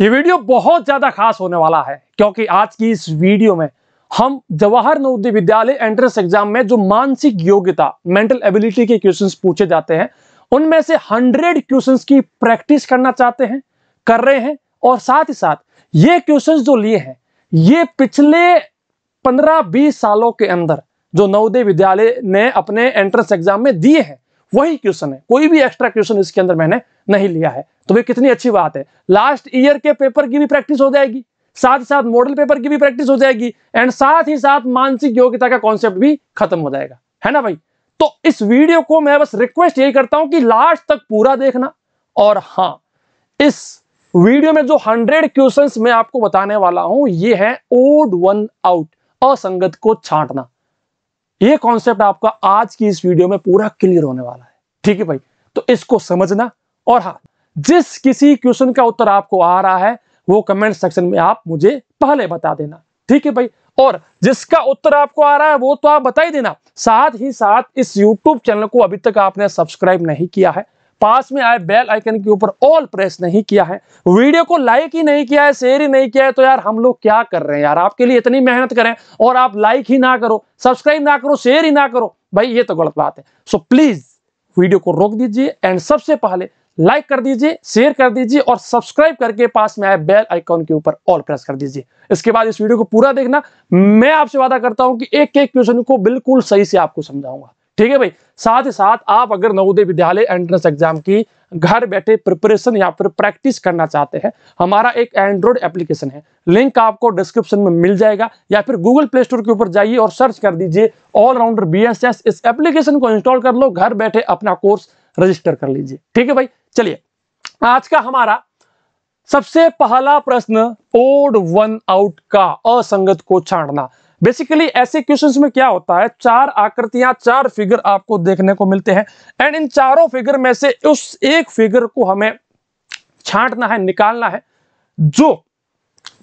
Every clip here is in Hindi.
ये वीडियो बहुत ज़्यादा खास होने वाला है क्योंकि आज की इस वीडियो में हम जवाहर नवोदय विद्यालय एंट्रेंस एग्जाम में जो मानसिक योग्यता मेंटल एबिलिटी के क्वेश्चन पूछे जाते हैं उनमें से हंड्रेड क्वेश्चन की प्रैक्टिस करना चाहते हैं कर रहे हैं और साथ ही साथ ये क्वेश्चन जो लिए हैं ये पिछले 15-20 सालों के अंदर जो नवोदय विद्यालय ने अपने एंट्रेंस एग्जाम में दिए हैं वही क्वेश्चन है कोई भी एक्स्ट्रा क्वेश्चन इसके अंदर मैंने नहीं लिया है तो भाई कितनी अच्छी बात है लास्ट ईयर के पेपर की भी प्रैक्टिस हो जाएगी साथ ही साथ मॉडल पेपर की भी प्रैक्टिस हो जाएगी एंड साथ ही साथ मानसिक योग्यता का कॉन्सेप्ट भी खत्म हो जाएगा है ना भाई तो इस वीडियो को मैं बस रिक्वेस्ट यही करता हूं कि लास्ट तक पूरा देखना और हां इस वीडियो में जो हंड्रेड क्वेश्चन मैं आपको बताने वाला हूं ये है ओड वन आउट असंगत को छांटना ये कॉन्सेप्ट आपका आज की इस वीडियो में पूरा क्लियर होने वाला है ठीक है भाई तो इसको समझना और हाँ जिस किसी क्वेश्चन का उत्तर आपको आ रहा है वो कमेंट सेक्शन में आप मुझे पहले बता देना ठीक है भाई और जिसका उत्तर आपको आ रहा है वो तो आप बता ही देना साथ ही साथ इस YouTube चैनल को अभी तक आपने सब्सक्राइब नहीं किया है पास में आए बेल आइकन के ऊपर ऑल प्रेस नहीं किया है वीडियो को लाइक ही नहीं किया है शेयर ही नहीं किया है तो यार हम लोग क्या कर रहे हैं यार आपके लिए इतनी मेहनत करें और आप लाइक ही ना करो सब्सक्राइब ना करो शेयर ही ना करो भाई ये तो गलत बात है सो प्लीज वीडियो को रोक दीजिए एंड सबसे पहले लाइक कर दीजिए शेयर कर दीजिए और सब्सक्राइब करके पास में आए बेल आइकॉन के ऊपर ऑल प्रेस कर दीजिए इसके बाद इस वीडियो को पूरा देखना मैं आपसे वादा करता हूं कि एक एक क्वेश्चन को बिल्कुल सही से आपको समझाऊंगा ठीक है भाई साथ ही साथ आप अगर नवोदय विद्यालय एंट्रेंस एग्जाम की घर बैठे प्रिपरेशन या फिर प्रैक्टिस करना चाहते हैं हमारा एक एंड्रॉइड एप्लीकेशन है लिंक आपको डिस्क्रिप्शन में मिल जाएगा या फिर गूगल प्ले स्टोर के ऊपर जाइए और सर्च कर दीजिए ऑलराउंडर बी इस एप्लीकेशन को इंस्टॉल कर लो घर बैठे अपना कोर्स रजिस्टर कर लीजिए ठीक है भाई चलिए आज का हमारा सबसे पहला प्रश्न ओड वन आउट का असंगत को छाड़ना बेसिकली ऐसे क्वेश्चंस में क्या होता है चार आकृतियां चार फिगर आपको देखने को मिलते हैं एंड इन चारों फिगर में से उस एक फिगर को हमें छांटना है निकालना है जो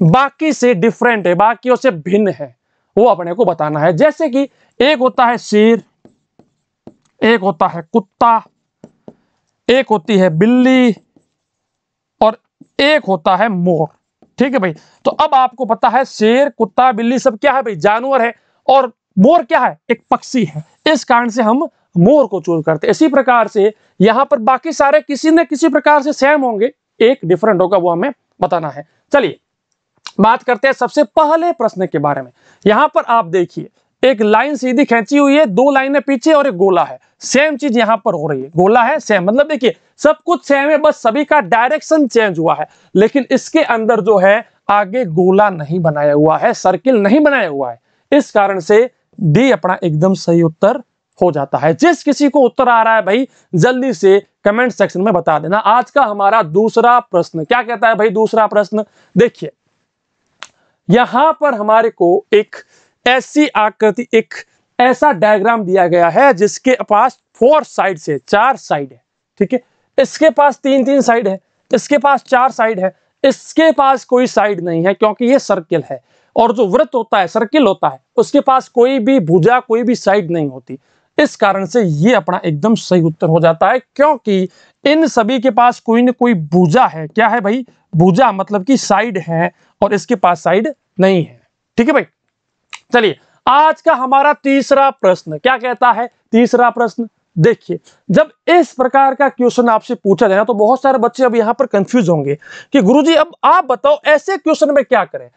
बाकी से डिफरेंट है बाकी से भिन्न है वो अपने को बताना है जैसे कि एक होता है शेर एक होता है कुत्ता एक होती है बिल्ली और एक होता है मोर ठीक है भाई तो अब आपको पता है शेर कुत्ता बिल्ली सब क्या है भाई जानवर है और मोर क्या है एक पक्षी है इस कारण से हम मोर को चूज करते इसी प्रकार से यहाँ पर बाकी सारे किसी न किसी प्रकार से सेम होंगे एक डिफरेंट होगा वो हमें बताना है चलिए बात करते हैं सबसे पहले प्रश्न के बारे में यहां पर आप देखिए एक लाइन सीधी खींची हुई है दो लाइन है पीछे और एक गोला है सेम चीज यहां पर हो रही है गोला है सेम मतलब देखिए सब कुछ सेम है बस सभी का डायरेक्शन चेंज हुआ है लेकिन इसके अंदर जो है आगे गोला नहीं बनाया हुआ है सर्किल नहीं बनाया हुआ है इस कारण से डी अपना एकदम सही उत्तर हो जाता है जिस किसी को उत्तर आ रहा है भाई जल्दी से कमेंट सेक्शन में बता देना आज का हमारा दूसरा प्रश्न क्या कहता है भाई दूसरा प्रश्न देखिए यहां पर हमारे को एक ऐसी आकृति एक ऐसा डायग्राम दिया गया है जिसके पास फोर साइड से चार साइड है ठीक है इसके पास तीन तीन साइड है इसके पास चार साइड है इसके पास कोई साइड नहीं है क्योंकि ये सर्किल है और जो वृत्त होता है सर्किल होता है उसके पास कोई भी भुजा कोई भी साइड नहीं होती इस कारण से ये अपना एकदम सही उत्तर हो जाता है क्योंकि इन सभी के पास कोई ना कोई भुजा है क्या है भाई भुजा मतलब कि साइड है और इसके पास साइड नहीं है ठीक है भाई चलिए आज का हमारा तीसरा प्रश्न क्या कहता है तीसरा प्रश्न देखिए जब इस प्रकार का क्वेश्चन आपसे पूछा जाए तो बहुत सारे बच्चे अब यहां पर कंफ्यूज होंगे कि गुरुजी अब आप बताओ ऐसे क्वेश्चन में क्या करें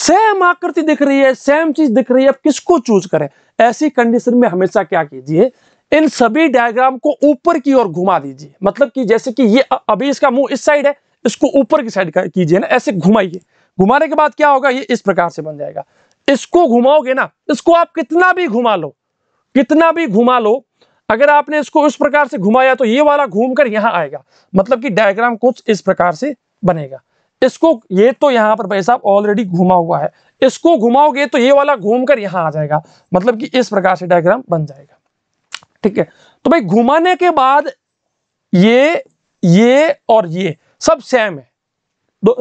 सेम आकृति दिख रही है सेम चीज दिख रही है अब किसको चूज करें ऐसी कंडीशन में हमेशा क्या कीजिए इन सभी डायग्राम को ऊपर की ओर घुमा दीजिए मतलब कि जैसे कि ये अभी इसका मुंह इस साइड है इसको ऊपर की साइड कीजिए ना ऐसे घुमाइए घुमाने के बाद क्या होगा ये इस प्रकार से बन जाएगा इसको घुमाओगे ना इसको आप कितना भी घुमा लो कितना भी घुमा लो अगर आपने इसको इस प्रकार से घुमाया तो ये वाला घूमकर यहां आएगा मतलब कि डायग्राम कुछ इस प्रकार से बनेगा इसको ये तो यहां पर भाई साहब ऑलरेडी घुमा हुआ है इसको घुमाओगे तो ये वाला घूमकर यहां आ जाएगा मतलब कि इस प्रकार से डायग्राम बन जाएगा ठीक है तो भाई घुमाने के बाद ये ये और ये सब सेम है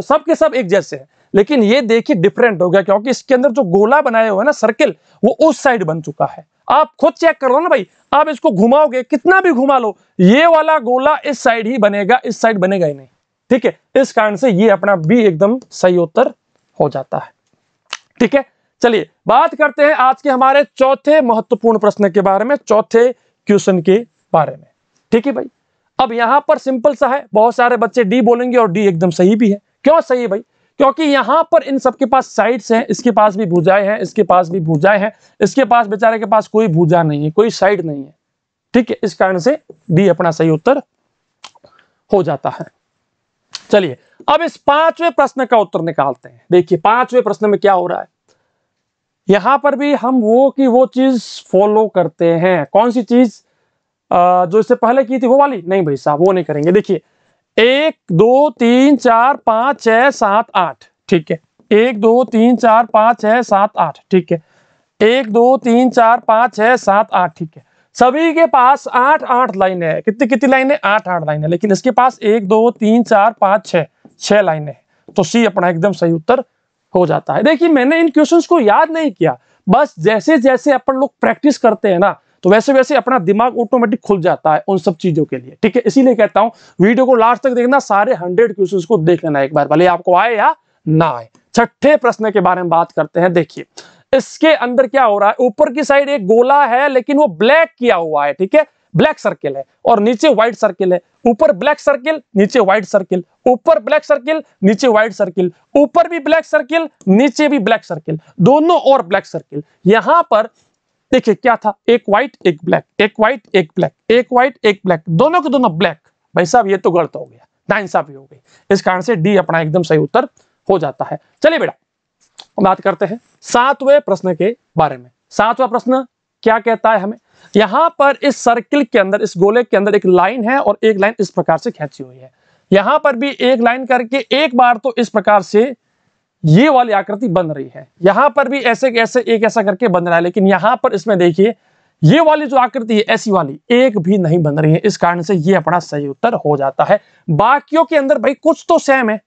सबके सब एक जैसे है लेकिन ये देखिए डिफरेंट हो गया क्योंकि इसके अंदर जो गोला बनाया हुआ है ना सर्किल वो उस साइड बन चुका है आप खुद चेक करो ना भाई आप इसको घुमाओगे कितना भी घुमा लो ये वाला गोला इस साइड ही बनेगा इस साइड बनेगा ही नहीं ठीक है इस कारण से ये अपना बी एकदम सही उत्तर हो जाता है ठीक है चलिए बात करते हैं आज के हमारे चौथे महत्वपूर्ण प्रश्न के बारे में चौथे क्वेश्चन के बारे में ठीक है भाई अब यहां पर सिंपल सा है बहुत सारे बच्चे डी बोलेंगे और डी एकदम सही भी है क्यों सही है भाई क्योंकि यहां पर इन सबके पास साइड्स हैं इसके पास भी भूजाएं हैं इसके पास भी भूजाएं हैं इसके पास बेचारे के पास कोई भूजा नहीं है कोई साइड नहीं है ठीक है इस कारण से डी अपना सही उत्तर हो जाता है चलिए अब इस पांचवें प्रश्न का उत्तर निकालते हैं देखिए पांचवें प्रश्न में क्या हो रहा है यहां पर भी हम वो की वो चीज फॉलो करते हैं कौन सी चीज जो इससे पहले की थी वो वाली नहीं भाई साहब वो नहीं करेंगे देखिए एक दो तीन चार पाँच छ सात आठ ठीक है एक दो तीन चार पाँच छ सात आठ ठीक है एक दो तीन चार पाँच छ सात आठ ठीक है सभी के पास आठ आठ लाइनें हैं कितनी कितनी लाइनें आठ आठ लाइनें लेकिन इसके पास एक दो तीन चार पाँच छः छह लाइने तो सी अपना एकदम सही उत्तर हो जाता है देखिए मैंने इन क्वेश्चंस को याद नहीं किया बस जैसे जैसे अपन लोग प्रैक्टिस करते हैं ना तो वैसे वैसे अपना दिमाग ऑटोमेटिक खुल जाता है उन सब चीजों के लिए ठीक है इसीलिए कहता हूँ वीडियो को लास्ट तक देखना सारे हंड्रेड क्वेश्चन को देख लेना एक बार भले आपको आए या ना आए छठे प्रश्न के बारे में बात करते हैं देखिए इसके अंदर क्या हो रहा है ऊपर की साइड एक गोला है लेकिन वो ब्लैक किया हुआ है ठीक है ब्लैक सर्किल है और नीचे व्हाइट सर्किल है ऊपर ब्लैक सर्किल नीचे व्हाइट सर्किल ऊपर ब्लैक सर्किल नीचे व्हाइट सर्किल ऊपर भी ब्लैक सर्किल नीचे भी ब्लैक सर्किल दोनों और ब्लैक सर्किल यहां पर देखिए क्या था एक व्हाइट एक ब्लैक एक व्हाइट एक ब्लैक एक व्हाइट एक ब्लैक दोनों के दोनों ब्लैक भाई साहब ये तो गलत हो गया नाइंसाफी हो गई इस कारण से डी अपना एकदम सही उत्तर हो जाता है चलिए बेटा बात करते हैं सातवें प्रश्न के बारे में सातवां प्रश्न क्या कहता है हमें यहां पर इस सर्किल के अंदर इस गोले के अंदर एक लाइन है और एक लाइन इस प्रकार से खींची हुई है यहां पर भी एक लाइन करके एक बार तो इस प्रकार से ये वाली आकृति बन रही है यहां पर भी ऐसे ऐसे एक ऐसा करके बन रहा है लेकिन यहां पर इसमें देखिए ये वाली जो आकृति है ऐसी वाली एक भी नहीं बन रही है इस कारण से ये अपना सही उत्तर हो जाता है बाकियों के अंदर भाई कुछ तो सेम है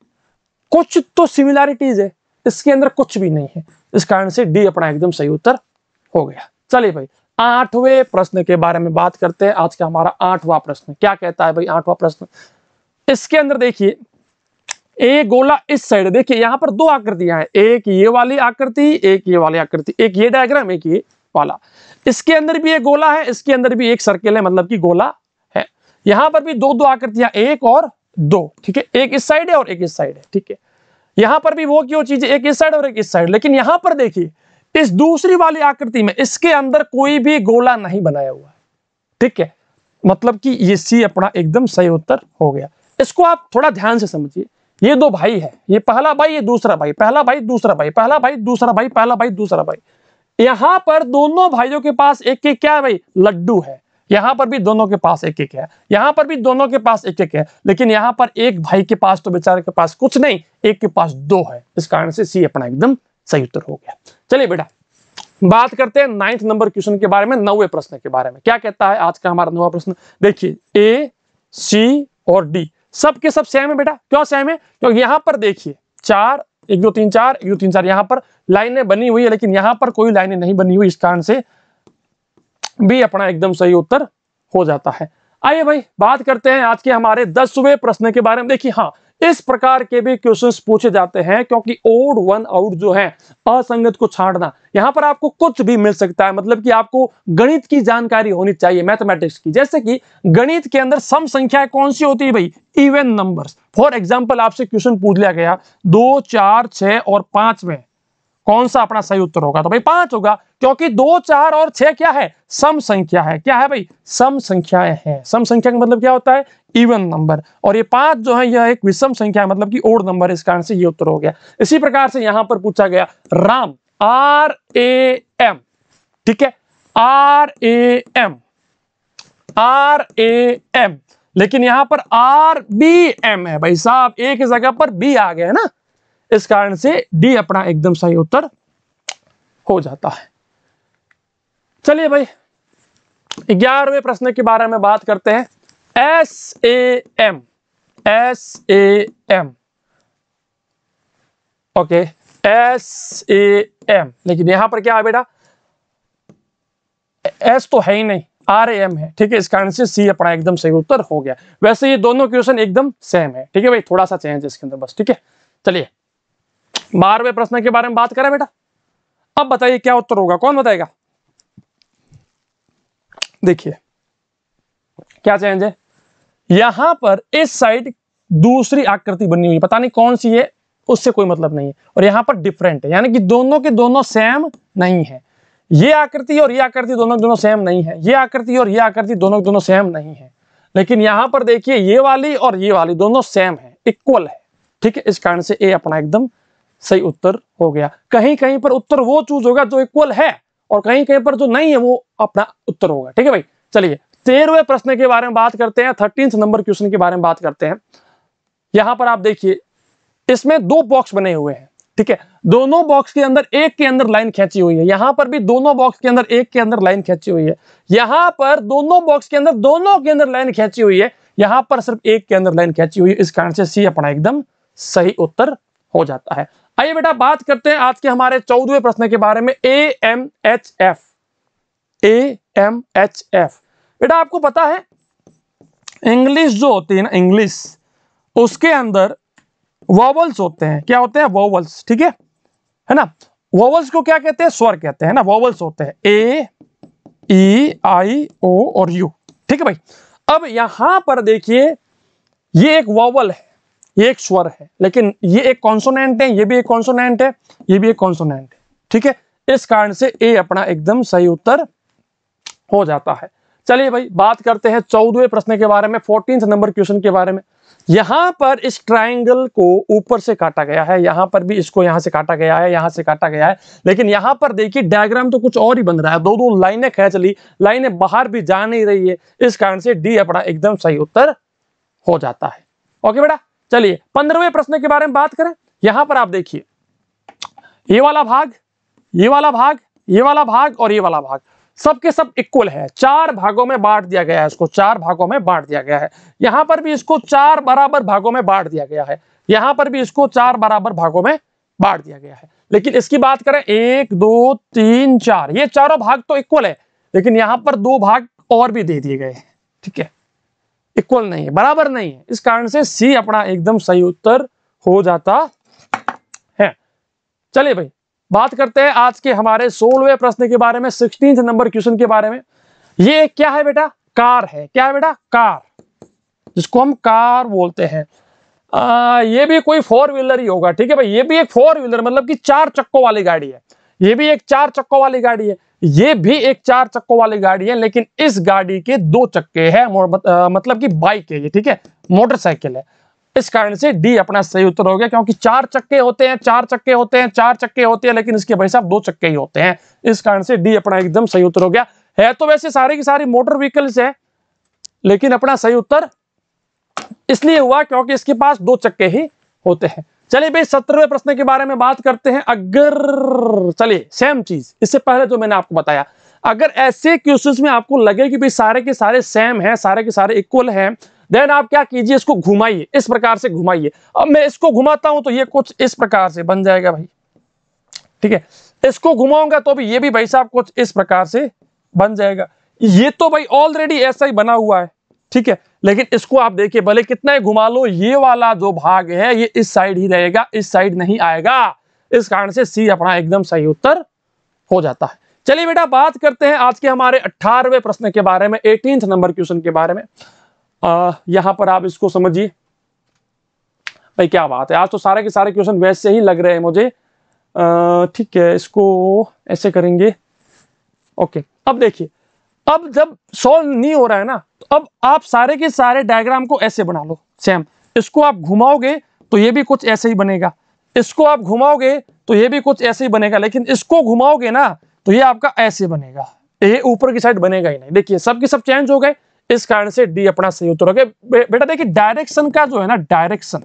कुछ तो सिमिलैरिटीज है इसके अंदर कुछ भी नहीं है इस कारण से डी अपना एकदम सही उत्तर हो गया चलिए भाई आठवें प्रश्न के बारे में बात करते हैं आज का हमारा आठवां प्रश्न क्या कहता है भाई आठवां प्रश्न इसके अंदर देखिए ए गोला इस साइड देखिए यहां पर दो आकृतियां हैं एक ये वाली आकृति एक ये वाली आकृति एक ये डायग्राम एक ये वाला इसके अंदर भी एक गोला है इसके अंदर भी एक सर्किल है मतलब कि गोला है यहां पर भी दो दो आकृतियां एक और दो ठीक है एक इस साइड है और एक इस साइड है ठीक है यहां पर भी वो क्यों चीज एक इस साइड और एक इस साइड लेकिन यहां पर देखिए इस दूसरी वाली आकृति में इसके अंदर कोई भी गोला नहीं बनाया हुआ है ठीक है मतलब कि ये सी अपना एकदम सही उत्तर हो गया इसको आप थोड़ा ध्यान से समझिए ये दो भाई है ये पहला भाई ये दूसरा भाई पहला भाई दूसरा भाई पहला भाई दूसरा भाई पहला भाई दूसरा भाई यहाँ पर दोनों भाइयों के पास एक एक क्या है भाई लड्डू है यहां पर भी दोनों के पास एक एक है यहां पर भी दोनों के पास एक एक है लेकिन यहाँ पर एक भाई के पास तो बेचारे के पास कुछ नहीं एक के पास दो है इस कारण से सी अपना एकदम सही उत्तर हो गया चलिए बेटा बात करते हैं नाइन्थ नंबर क्वेश्चन के बारे में नवे प्रश्न के बारे में क्या कहता है आज का हमारा नवा प्रश्न देखिए ए सी और डी सब के सब सेम है बेटा क्यों सेम है क्योंकि यहां पर देखिए चार एक दो तीन चार एक दो तीन चार यहां पर लाइनें बनी हुई है लेकिन यहां पर कोई लाइनें नहीं बनी हुई इस कारण से भी अपना एकदम सही उत्तर हो जाता है आइए भाई बात करते हैं आज के हमारे दसवें प्रश्न के बारे में देखिए हाँ इस प्रकार के भी क्वेश्चंस पूछे जाते हैं क्योंकि ओड वन आउट जो है असंगत को छाड़ना यहां पर आपको कुछ भी मिल सकता है मतलब कि आपको गणित की जानकारी होनी चाहिए मैथमेटिक्स की जैसे कि गणित के अंदर सम संख्या कौन सी होती है भाई इवन नंबर्स फॉर एग्जाम्पल आपसे क्वेश्चन पूछ लिया गया दो चार छ और पांच में कौन सा अपना सही उत्तर होगा तो भाई पांच होगा क्योंकि दो चार और छह क्या है सम संख्या है क्या है भाई सम संख्या है सम संख्या का मतलब क्या होता है इवन नंबर और ये पांच जो है यह एक विषम संख्या है मतलब कि ओड नंबर इस कारण से ये उत्तर हो गया इसी प्रकार से यहां पर पूछा गया राम आर ए एम ठीक है R A M R A M लेकिन यहां पर आर बी एम है भाई साहब एक जगह पर बी आ गया है ना इस कारण से डी अपना एकदम सही उत्तर हो जाता है चलिए भाई ग्यारहवें प्रश्न के बारे में बात करते हैं S A M S A M okay S A M लेकिन यहां पर क्या है बेटा एस तो है ही नहीं आर एम है ठीक है इस कारण से सी अपना एकदम सही उत्तर हो गया वैसे ये दोनों क्वेश्चन एकदम सेम है ठीक है भाई थोड़ा सा चेंज इसके अंदर बस ठीक है चलिए बारहवें प्रश्न के बारे में बात करें बेटा अब बताइए क्या उत्तर होगा कौन बताएगा देखिए क्या चेंज है यहां पर इस साइड दूसरी आकृति बनी हुई पता नहीं कौन सी है उससे कोई मतलब नहीं है और यहां पर डिफरेंट है यानी कि दोनों के दोनों सेम नहीं है ये आकृति और ये आकृति दोनों दोनों सेम नहीं है ये आकृति और ये आकृति दोनों दोनों सेम नहीं है लेकिन यहां पर देखिए ये वाली और ये वाली दोनों सेम है इक्वल है ठीक है इस कारण से ए अपना एकदम सही उत्तर हो गया कहीं कहीं पर उत्तर वो चूज होगा जो इक्वल है और कहीं कहीं पर जो नहीं है वो अपना उत्तर होगा ठीक है भाई चलिए तेरहवें प्रश्न के बारे में बात करते हैं थर्टीन नंबर क्वेश्चन के बारे में बात करते हैं यहां पर आप देखिए इसमें दो बॉक्स बने हुए हैं ठीक है दोनों बॉक्स के अंदर एक के अंदर लाइन खींची हुई है यहां पर भी दोनों बॉक्स के अंदर एक के अंदर लाइन खींची हुई है यहां पर दोनों बॉक्स के अंदर दोनों के अंदर लाइन खींची हुई है यहां पर सिर्फ एक के अंदर लाइन खींची हुई है इस कारण से सी अपना एकदम सही उत्तर हो जाता है आइए बेटा बात करते हैं आज के हमारे चौदहवें प्रश्न के बारे में A M H F A M H F बेटा आपको पता है इंग्लिश जो होती है ना इंग्लिश उसके अंदर वॉवल्स होते हैं क्या होते हैं वॉवल्स ठीक है है ना वॉवल्स को क्या कहते हैं स्वर कहते हैं ना वॉवल्स होते हैं ए ई आई ओ और यू ठीक है भाई अब यहां पर देखिए ये एक वॉवल है ये एक स्वर है लेकिन ये एक कॉन्सोनेंट है ये भी एक कॉन्सोनेंट है ये भी एक कॉन्सोनेंट है ठीक है इस कारण से ए अपना एकदम सही उत्तर हो जाता है चलिए भाई बात करते हैं चौदहवें प्रश्न के बारे में फोर्टीन नंबर क्वेश्चन के बारे में यहां पर इस ट्राइंगल को ऊपर से काटा गया है यहां पर भी इसको यहां से काटा गया है यहां से काटा गया है लेकिन यहां पर देखिए डायग्राम तो कुछ और ही बन रहा है दो दो लाइनें खेच ली लाइनें बाहर भी जा नहीं रही है इस कारण से डी अपना एकदम सही उत्तर हो जाता है ओके बेटा चलिए पंद्रहवें प्रश्न के बारे में बात करें यहां पर आप देखिए ये वाला भाग ये वाला भाग ये वाला भाग और ये वाला भाग सबके सब इक्वल है चार भागों में बांट दिया गया है इसको चार भागों में बांट दिया गया है यहां पर भी इसको चार बराबर भागों में बांट दिया गया है यहां पर भी इसको चार बराबर भागों में बांट दिया गया है लेकिन इसकी बात करें एक दो तीन चार ये चारों भाग तो इक्वल है लेकिन यहां पर दो भाग और भी दे दिए गए हैं ठीक है इक्वल नहीं है बराबर नहीं है इस कारण से सी अपना एकदम सही उत्तर हो जाता है चलिए भाई बात करते हैं आज के हमारे सोलहवें प्रश्न के बारे में सिक्सटीन नंबर क्वेश्चन के बारे में ये क्या है बेटा कार है क्या है बेटा कार जिसको हम कार बोलते हैं आ, ये भी कोई फोर व्हीलर ही होगा ठीक है भाई ये भी एक फोर व्हीलर मतलब कि चार चक्कों वाली गाड़ी है ये भी एक चार चक्कों वाली गाड़ी है ये भी एक चार चक्कों वाली गाड़ी है लेकिन इस गाड़ी के दो चक्के हैं मतलब कि बाइक है ये ठीक है मोटरसाइकिल है इस कारण से डी अपना सही उत्तर हो गया क्योंकि चार चक्के होते हैं चार चक्के होते हैं चार चक्के होते हैं लेकिन इसके भाई साहब दो चक्के ही होते हैं इस कारण से डी अपना एकदम सही उत्तर हो गया है तो वैसे सारी की सारी मोटर व्हीकल्स है लेकिन अपना सही उत्तर इसलिए हुआ क्योंकि इसके पास दो चक्के ही होते हैं चलिए भाई सत्रहवें प्रश्न के बारे में बात करते हैं अगर चलिए सेम चीज इससे पहले जो मैंने आपको बताया अगर ऐसे क्वेश्चंस में आपको लगे कि भाई सारे के सारे सेम हैं सारे के सारे इक्वल हैं देन आप क्या कीजिए इसको घुमाइए इस प्रकार से घुमाइए अब मैं इसको घुमाता हूं तो ये कुछ इस प्रकार से बन जाएगा भाई ठीक है इसको घुमाऊंगा तो भी ये भी भाई साहब कुछ इस प्रकार से बन जाएगा ये तो भाई ऑलरेडी ऐसा ही बना हुआ है ठीक है लेकिन इसको आप देखिए भले कितना घुमा लो ये वाला जो भाग है ये इस साइड ही रहेगा इस साइड नहीं आएगा इस कारण से सी अपना एकदम सही उत्तर हो जाता है चलिए बेटा बात करते हैं आज के हमारे अट्ठारहवें प्रश्न के बारे में एटीन नंबर क्वेश्चन के बारे में आ, यहां पर आप इसको समझिए भाई क्या बात है आज तो सारे के सारे क्वेश्चन वैसे ही लग रहे हैं मुझे ठीक है इसको ऐसे करेंगे ओके अब देखिए अब जब सोल्व नहीं हो रहा है ना तो अब आप सारे के सारे डायग्राम को ऐसे बना लो सेम इसको आप घुमाओगे तो ये भी कुछ ऐसे ही बनेगा इसको आप घुमाओगे तो ये भी कुछ ऐसे ही बनेगा लेकिन इसको घुमाओगे ना तो ये आपका ऐसे बनेगा ये ऊपर की साइड बनेगा ही नहीं देखिए सब की सब चेंज हो गए इस कारण से डी अपना सही उत्तर हो गया तो बेटा देखिए डायरेक्शन का जो है ना डायरेक्शन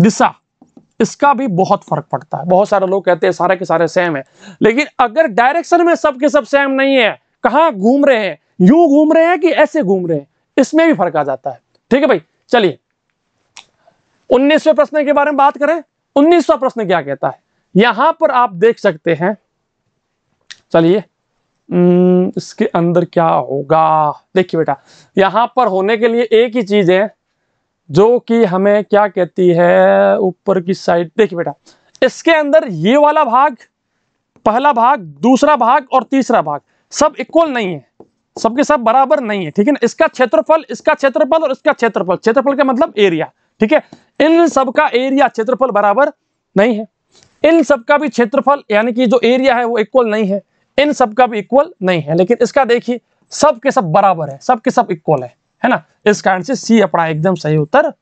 दिशा इसका भी बहुत फर्क पड़ता है बहुत सारे लोग कहते हैं सारे के सारे सेम है लेकिन अगर डायरेक्शन में सबके सब सेम नहीं है कहा घूम रहे हैं यूं घूम रहे हैं कि ऐसे घूम रहे हैं इसमें भी फर्क आ जाता है ठीक है भाई चलिए उन्नीसवे प्रश्न के बारे में बात करें उन्नीसवा प्रश्न क्या कहता है यहां पर आप देख सकते हैं चलिए इसके अंदर क्या होगा देखिए बेटा यहां पर होने के लिए एक ही चीज है जो कि हमें क्या कहती है ऊपर की साइड देखिए बेटा इसके अंदर ये वाला भाग पहला भाग दूसरा भाग और तीसरा भाग सब इक्वल नहीं है सबके सब बराबर नहीं है ठीक है ना इसका क्षेत्रफल इसका क्षेत्रफल और इसका क्षेत्रफल क्षेत्रफल का मतलब एरिया ठीक है इन सबका एरिया क्षेत्रफल बराबर नहीं है इन सबका भी क्षेत्रफल यानी कि जो एरिया है वो इक्वल नहीं है इन सबका भी इक्वल नहीं है लेकिन इसका देखिए सबके सब बराबर है सबके सब इक्वल है है ना इस कारण से सी अपना एकदम सही उत्तर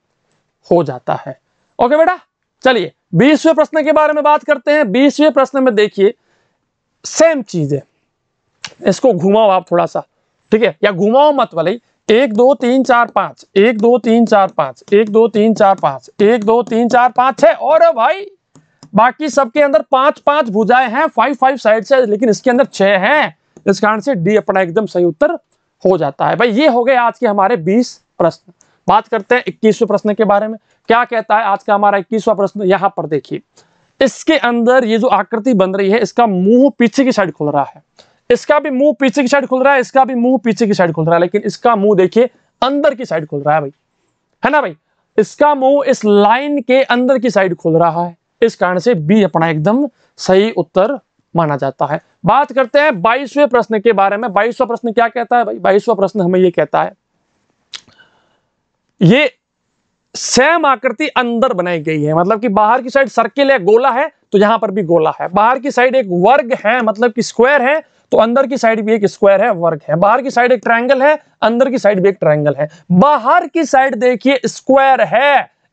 हो जाता है ओके बेटा चलिए बीसवें प्रश्न के बारे में बात करते हैं बीसवें प्रश्न में देखिए सेम चीज है इसको घुमाओ आप थोड़ा सा ठीक है या घुमाओ मत भले एक दो तीन चार पांच एक दो तीन चार पांच एक दो तीन चार पांच एक दो तीन चार पांच है और भाई बाकी सबके अंदर पांच पांच भुजाएं हैं फाइव फाइव साइड से लेकिन इसके अंदर छह हैं इस कारण से डी अपना एकदम सही उत्तर हो जाता है भाई ये हो गए आज के हमारे बीस प्रश्न बात करते हैं इक्कीसवें प्रश्न के बारे में क्या कहता है आज का हमारा इक्कीसवा प्रश्न यहां पर देखिए इसके अंदर ये जो आकृति बन रही है इसका मुंह पीछे की साइड खुल रहा है इसका भी मुंह पीछे की साइड खुल रहा है इसका भी मुंह पीछे की साइड खुल रहा है लेकिन इसका मुंह देखिए अंदर की साइड खुल रहा है भाई है ना भाई इसका मुंह इस लाइन के अंदर की साइड खुल रहा है इस कारण से बी अपना एकदम सही उत्तर माना जाता है बात करते हैं बाईसवें प्रश्न के बारे में बाईसवा प्रश्न क्या कहता है भाई बाईसवा प्रश्न हमें यह कहता है ये सेम आकृति अंदर बनाई गई है मतलब कि बाहर की साइड सर्किल है गोला है तो यहां पर भी गोला है बाहर की साइड एक वर्ग है मतलब कि स्क्वायर है तो अंदर की साइड भी एक स्क्वायर है वर्ग है बाहर की साइड एक ट्राइंगल है अंदर की साइड भी एक ट्राइंगल है बाहर की साइड देखिए स्क्वायर है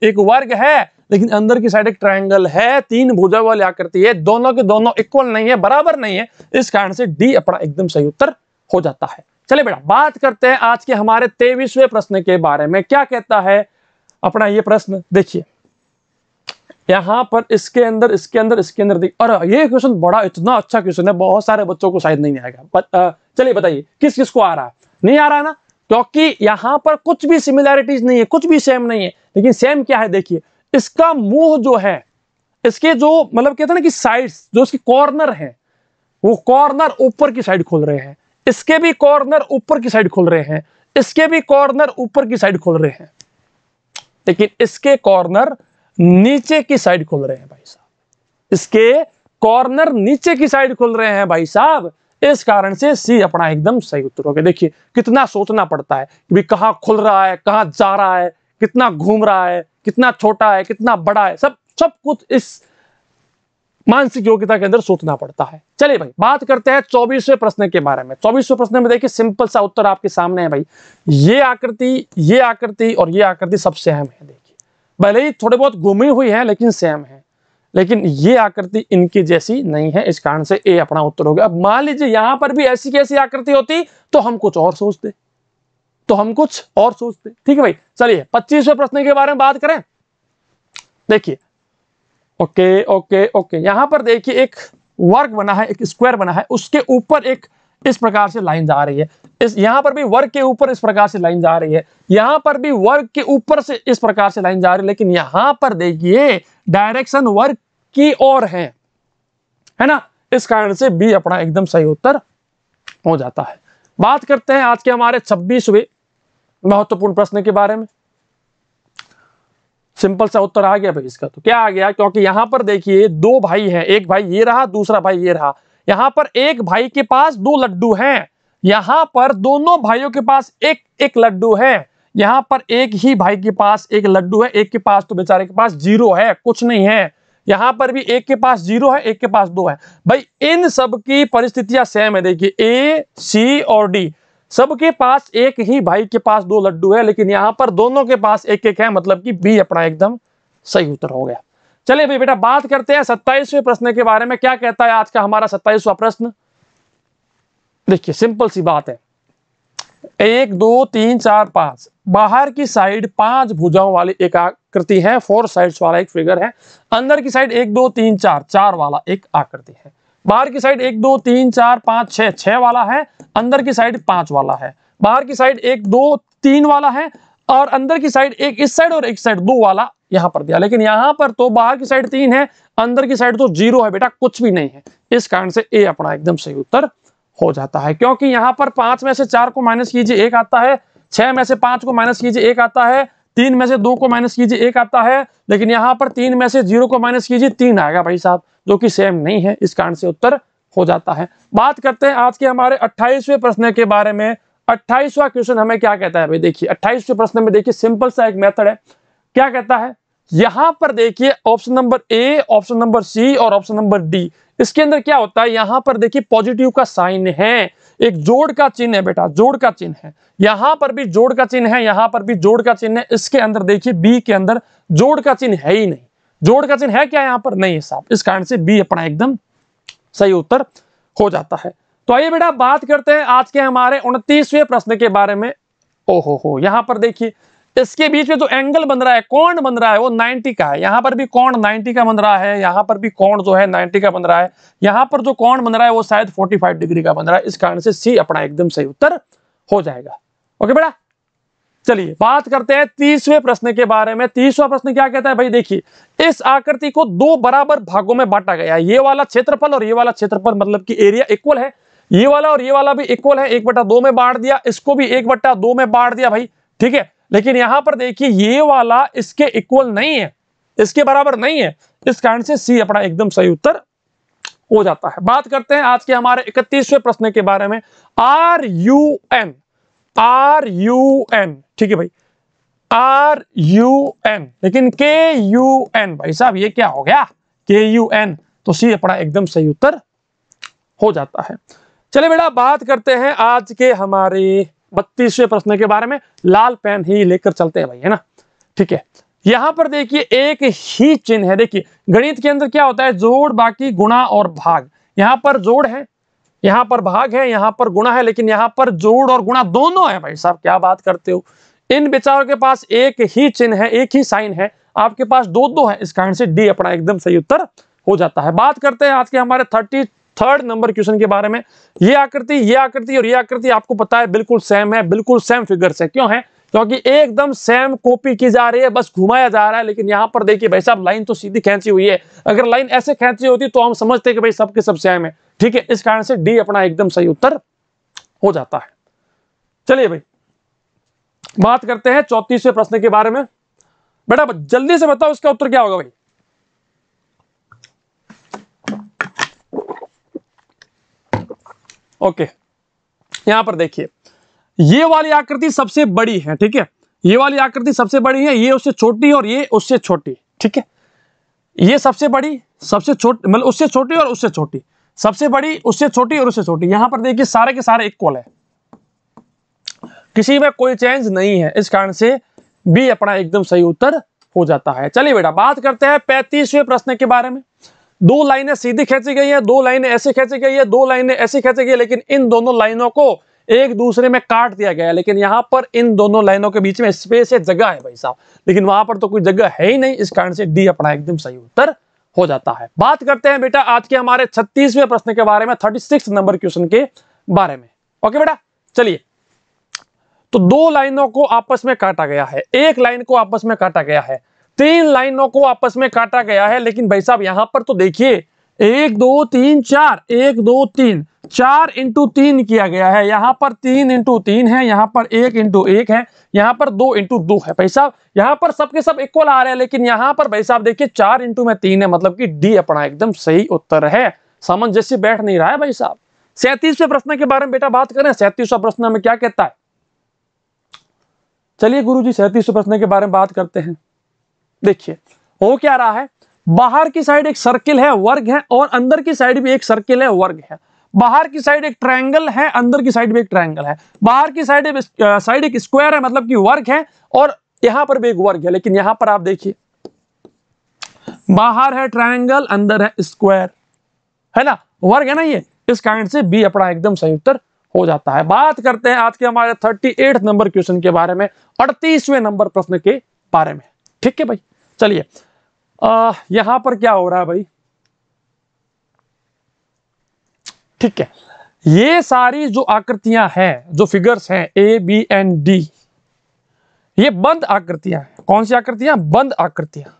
एक वर्ग है लेकिन अंदर की साइड एक ट्राइंगल है तीन भुजा वाली आकृति है दोनों के दोनों इक्वल नहीं है बराबर नहीं है इस कारण से डी अपना एकदम सही उत्तर हो जाता है चले बेटा बात करते हैं आज के हमारे तेईसवें प्रश्न के बारे में क्या कहता है अपना ये प्रश्न देखिए यहाँ पर इसके अंदर इसके अंदर इसके अंदर और ये क्वेश्चन बड़ा इतना अच्छा क्वेश्चन है बहुत सारे बच्चों को शायद नहीं आएगा चलिए बताइए किस किस को आ रहा है नहीं आ रहा है ना क्योंकि यहाँ पर कुछ भी सिमिलैरिटीज नहीं है कुछ भी सेम नहीं है लेकिन सेम क्या है देखिए इसका मुंह जो है इसके जो मतलब कहते हैं ना कि साइड जो इसके कॉर्नर है वो कॉर्नर ऊपर की साइड खोल रहे हैं इसके भी कॉर्नर ऊपर की साइड खोल रहे हैं इसके भी कॉर्नर ऊपर की साइड खोल रहे हैं लेकिन इसके कॉर्नर नीचे की साइड खोल रहे हैं भाई साहब इसके कॉर्नर नीचे की साइड खोल रहे हैं भाई साहब इस कारण से सी अपना एकदम सही उत्तर हो गया देखिए कितना सोचना पड़ता है कि कहाँ खुल रहा है कहां जा रहा है कितना घूम रहा है कितना छोटा है कितना बड़ा है सब सब कुछ इस मानसिक योग्यता के अंदर सोचना पड़ता है चलिए भाई बात करते हैं चौबीसवें प्रश्न के बारे में चौबीसवें प्रश्न में देखिए सिंपल सा उत्तर आपके सामने है भाई ये आकृति ये आकृति और ये आकृति सबसे अहम है देखिए भले ही थोड़े बहुत घूमी हुई है लेकिन सेम है लेकिन ये आकृति इनकी जैसी नहीं है इस कारण से ए अपना उत्तर हो गया अब मान लीजिए यहां पर भी ऐसी कैसी आकृति होती तो हम कुछ और सोचते तो हम कुछ और सोचते ठीक है भाई चलिए पच्चीसवें प्रश्न के बारे में बात करें देखिए ओके ओके ओके यहां पर देखिए एक वर्ग बना है एक स्क्वायर बना है उसके ऊपर एक इस प्रकार से लाइन आ रही है इस यहां पर भी वर्ग के ऊपर इस प्रकार से लाइन जा रही है यहां पर भी वर्ग के ऊपर से इस प्रकार से लाइन जा रही है लेकिन यहां पर देखिए डायरेक्शन वर्ग की ओर है है ना इस कारण से बी अपना एकदम सही उत्तर हो जाता है बात करते हैं आज के हमारे छब्बीसवें महत्वपूर्ण प्रश्न के बारे में सिंपल सा उत्तर आ गया भाई इसका तो क्या आ गया क्योंकि यहां पर देखिए दो भाई हैं एक भाई ये रहा दूसरा भाई ये रहा यहां पर एक भाई के पास दो लड्डू हैं यहां पर दोनों भाइयों के पास एक एक लड्डू है यहां पर एक ही भाई के पास एक लड्डू है एक के पास तो बेचारे के पास जीरो है कुछ नहीं है यहां पर भी एक के पास जीरो है एक के पास दो है भाई इन सब की परिस्थितियां सेम है देखिए ए सी और डी सबके पास एक ही भाई के पास दो लड्डू है लेकिन यहां पर दोनों के पास एक एक है मतलब कि बी अपना एकदम सही उत्तर हो गया चले भाई बेटा बात करते हैं सत्ताईसवें प्रश्न के बारे में क्या कहता है आज का हमारा सत्ताईसवा प्रश्न देखिए सिंपल सी बात है एक दो तीन चार पांच बाहर की साइड पांच भुजाओं वाली एक आकृति है फोर साइड्स वाला एक फिगर है अंदर की साइड एक दो तीन चार चार वाला एक आकृति है बाहर की साइड एक दो तीन चार पांच छह छह वाला है अंदर की साइड पांच वाला है बाहर की साइड एक दो तीन वाला है और अंदर की साइड एक इस साइड और एक साइड दो वाला यहां पर दिया लेकिन यहां पर तो बाहर की साइड तीन है अंदर की साइड तो जीरो है बेटा कुछ भी नहीं है इस कारण से ए अपना एकदम सही उत्तर हो जाता है क्योंकि यहाँ पर पांच में से चार को माइनस कीजिए एक आता है छह में से पांच को माइनस कीजिए एक आता है तीन में से दो को माइनस कीजिए एक आता है लेकिन यहाँ पर तीन में से जीरो को माइनस कीजिए तीन आएगा भाई साहब जो कि सेम नहीं है इस कारण से उत्तर हो जाता है बात करते हैं आज के हमारे अट्ठाईसवें प्रश्न के बारे में अट्ठाईसवा क्वेश्चन हमें क्या कहता है भाई देखिए अट्ठाईसवें प्रश्न में देखिए सिंपल सा एक मेथड है क्या कहता है यहां पर देखिए option number A option number C और ऑप्शन नंबर डी इसके अंदर क्या होता है यहां पर देखिए पॉजिटिव का साइन है एक जोड़ का चिन्ह है बेटा जोड़ का चिन्ह है यहां पर भी जोड़ का चिन्ह है यहां पर भी जोड़ का चिन्ह है इसके अंदर देखिए बी के अंदर जोड़ का चिन्ह है ही नहीं जोड़ का चिन्ह है क्या यहां पर नहीं है साहब इस कारण से बी अपना एकदम सही उत्तर हो जाता है तो आइए बेटा बात करते हैं आज के हमारे उनतीसवें प्रश्न के बारे में ओहो हो यहां पर देखिए इसके बीच में जो एंगल बन रहा है कौन बन रहा है वो 90 का है यहाँ पर भी कौन 90 का बन रहा है यहाँ पर भी कौन जो है 90 का बन रहा है यहाँ पर जो कौन बन रहा है वो शायद 45 डिग्री का बन रहा है इस कारण से सी अपना एकदम सही उत्तर हो जाएगा ओके बेटा चलिए बात करते हैं तीसवें प्रश्न के बारे में तीसवा प्रश्न क्या कहता है भाई देखिए इस आकृति को दो बराबर भागों में बांटा गया है ये वाला क्षेत्रफल और ये वाला क्षेत्रफल मतलब की एरिया इक्वल है ये वाला और ये वाला भी इक्वल है एक बटा दो में बांट दिया इसको भी एक बट्टा दो में बांट दिया भाई ठीक है लेकिन यहां पर देखिए ये वाला इसके इक्वल नहीं है इसके बराबर नहीं है इस कारण से सी अपना एकदम सही उत्तर हो जाता है बात करते हैं आज के हमारे इकतीसवें प्रश्न के बारे में R U N R U N ठीक है भाई आर यू एन लेकिन के यू एन भाई साहब ये क्या हो गया के यू एन तो सी अपना एकदम सही उत्तर हो जाता है चले बेटा बात करते हैं आज के हमारे बत्तीसवें प्रश्न के बारे में लाल पेन ही लेकर चलते हैं भाई है ना ठीक है यहां पर देखिए एक ही चिन्ह है देखिए गणित के अंदर क्या होता है जोड़ बाकी गुणा और भाग यहां पर जोड़ है यहां पर भाग है यहां पर गुणा है लेकिन यहां पर जोड़ और गुणा दोनों है भाई साहब क्या बात करते हो इन बेचारों के पास एक ही चिन्ह है एक ही साइन है आपके पास दो दो है इस कारण से डी अपना एकदम सही उत्तर हो जाता है बात करते हैं आज के हमारे थर्टी थर्ड नंबर क्वेश्चन के बारे में ये आकृति ये आकृति और ये आकृति आपको पता है बिल्कुल सेम है बिल्कुल सेम फिगर्स है क्यों है क्योंकि एकदम सेम कॉपी की जा रही है बस घुमाया जा रहा है लेकिन यहाँ पर देखिए भाई साहब लाइन तो सीधी खेची हुई है अगर लाइन ऐसे खेची होती तो हम समझते कि भाई सबके सब सेम है ठीक है इस कारण से डी अपना एकदम सही उत्तर हो जाता है चलिए भाई बात करते हैं चौतीसवें प्रश्न के बारे में बेटा जल्दी से बताओ इसका उत्तर क्या होगा भाई ओके यहां पर देखिए ये वाली आकृति सबसे बड़ी है ठीक है ये वाली आकृति सबसे बड़ी है ये उससे छोटी और ये उससे छोटी ठीक है ये सबसे बड़ी सबसे छोटी मतलब उससे छोटी और उससे छोटी सबसे बड़ी उससे छोटी और उससे छोटी यहां पर देखिए सारे के सारे इक्वल है किसी में कोई चेंज नहीं है इस कारण से बी अपना एकदम सही उत्तर हो जाता है चलिए बेटा बात करते हैं पैंतीसवें प्रश्न के बारे में दो लाइनें सीधी खींची गई है दो लाइनें ऐसी खींची गई है दो लाइनें ऐसी खींची गई है लेकिन इन दोनों लाइनों को एक दूसरे में काट दिया गया है लेकिन यहां पर इन दोनों लाइनों के बीच में स्पेस है जगह है भाई साहब लेकिन वहां पर तो कोई जगह है ही नहीं इस कारण से डी अपना एकदम सही उत्तर हो जाता है बात करते हैं बेटा आज के हमारे छत्तीसवें प्रश्न के बारे में थर्टी सिक्स नंबर क्वेश्चन के बारे में ओके बेटा चलिए तो दो लाइनों को आपस में काटा गया है एक लाइन को आपस में काटा गया है तीन लाइनों को आपस में काटा गया है लेकिन भाई साहब यहां पर तो देखिए एक दो तीन चार एक दो तीन चार इंटू तीन किया गया है यहां पर तीन इंटू तीन है यहां पर एक इंटू एक है यहां पर दो इंटू दो है भाई साहब यहां पर सबके सब इक्वल आ रहे हैं लेकिन यहां पर भाई साहब देखिए चार इंटू में तीन है मतलब कि डी अपना एकदम सही उत्तर है जैसे बैठ नहीं रहा है भाई साहब सैतीसवें प्रश्न के बारे में बेटा बात करें सैतीसवा प्रश्न में क्या कहता है चलिए गुरु जी सैतीसवें प्रश्न के बारे में बात करते हैं देखिए हो क्या रहा है बाहर की साइड एक सर्किल है वर्ग है और अंदर की साइड भी एक सर्किल है वर्ग है बाहर की साइड एक ट्रायंगल है अंदर की साइड भी एक ट्रायंगल है बाहर की साइड साइड एक स्क्वायर है मतलब कि वर्ग है और यहां पर भी एक वर्ग है लेकिन यहां पर आप देखिए बाहर है ट्रायंगल अंदर है स्क्वायर है ना वर्ग है ना ये इस कारण से बी अपना एकदम सही उत्तर हो जाता है बात करते हैं आज के हमारे थर्टी एट नंबर क्वेश्चन के बारे में अड़तीसवें नंबर प्रश्न के बारे में ठीक है भाई चलिए यहां पर क्या हो रहा है भाई ठीक है ये सारी जो आकृतियां हैं जो फिगर्स हैं ए बी एंड डी ये बंद आकृतियां हैं कौन सी आकृतियां बंद आकृतियां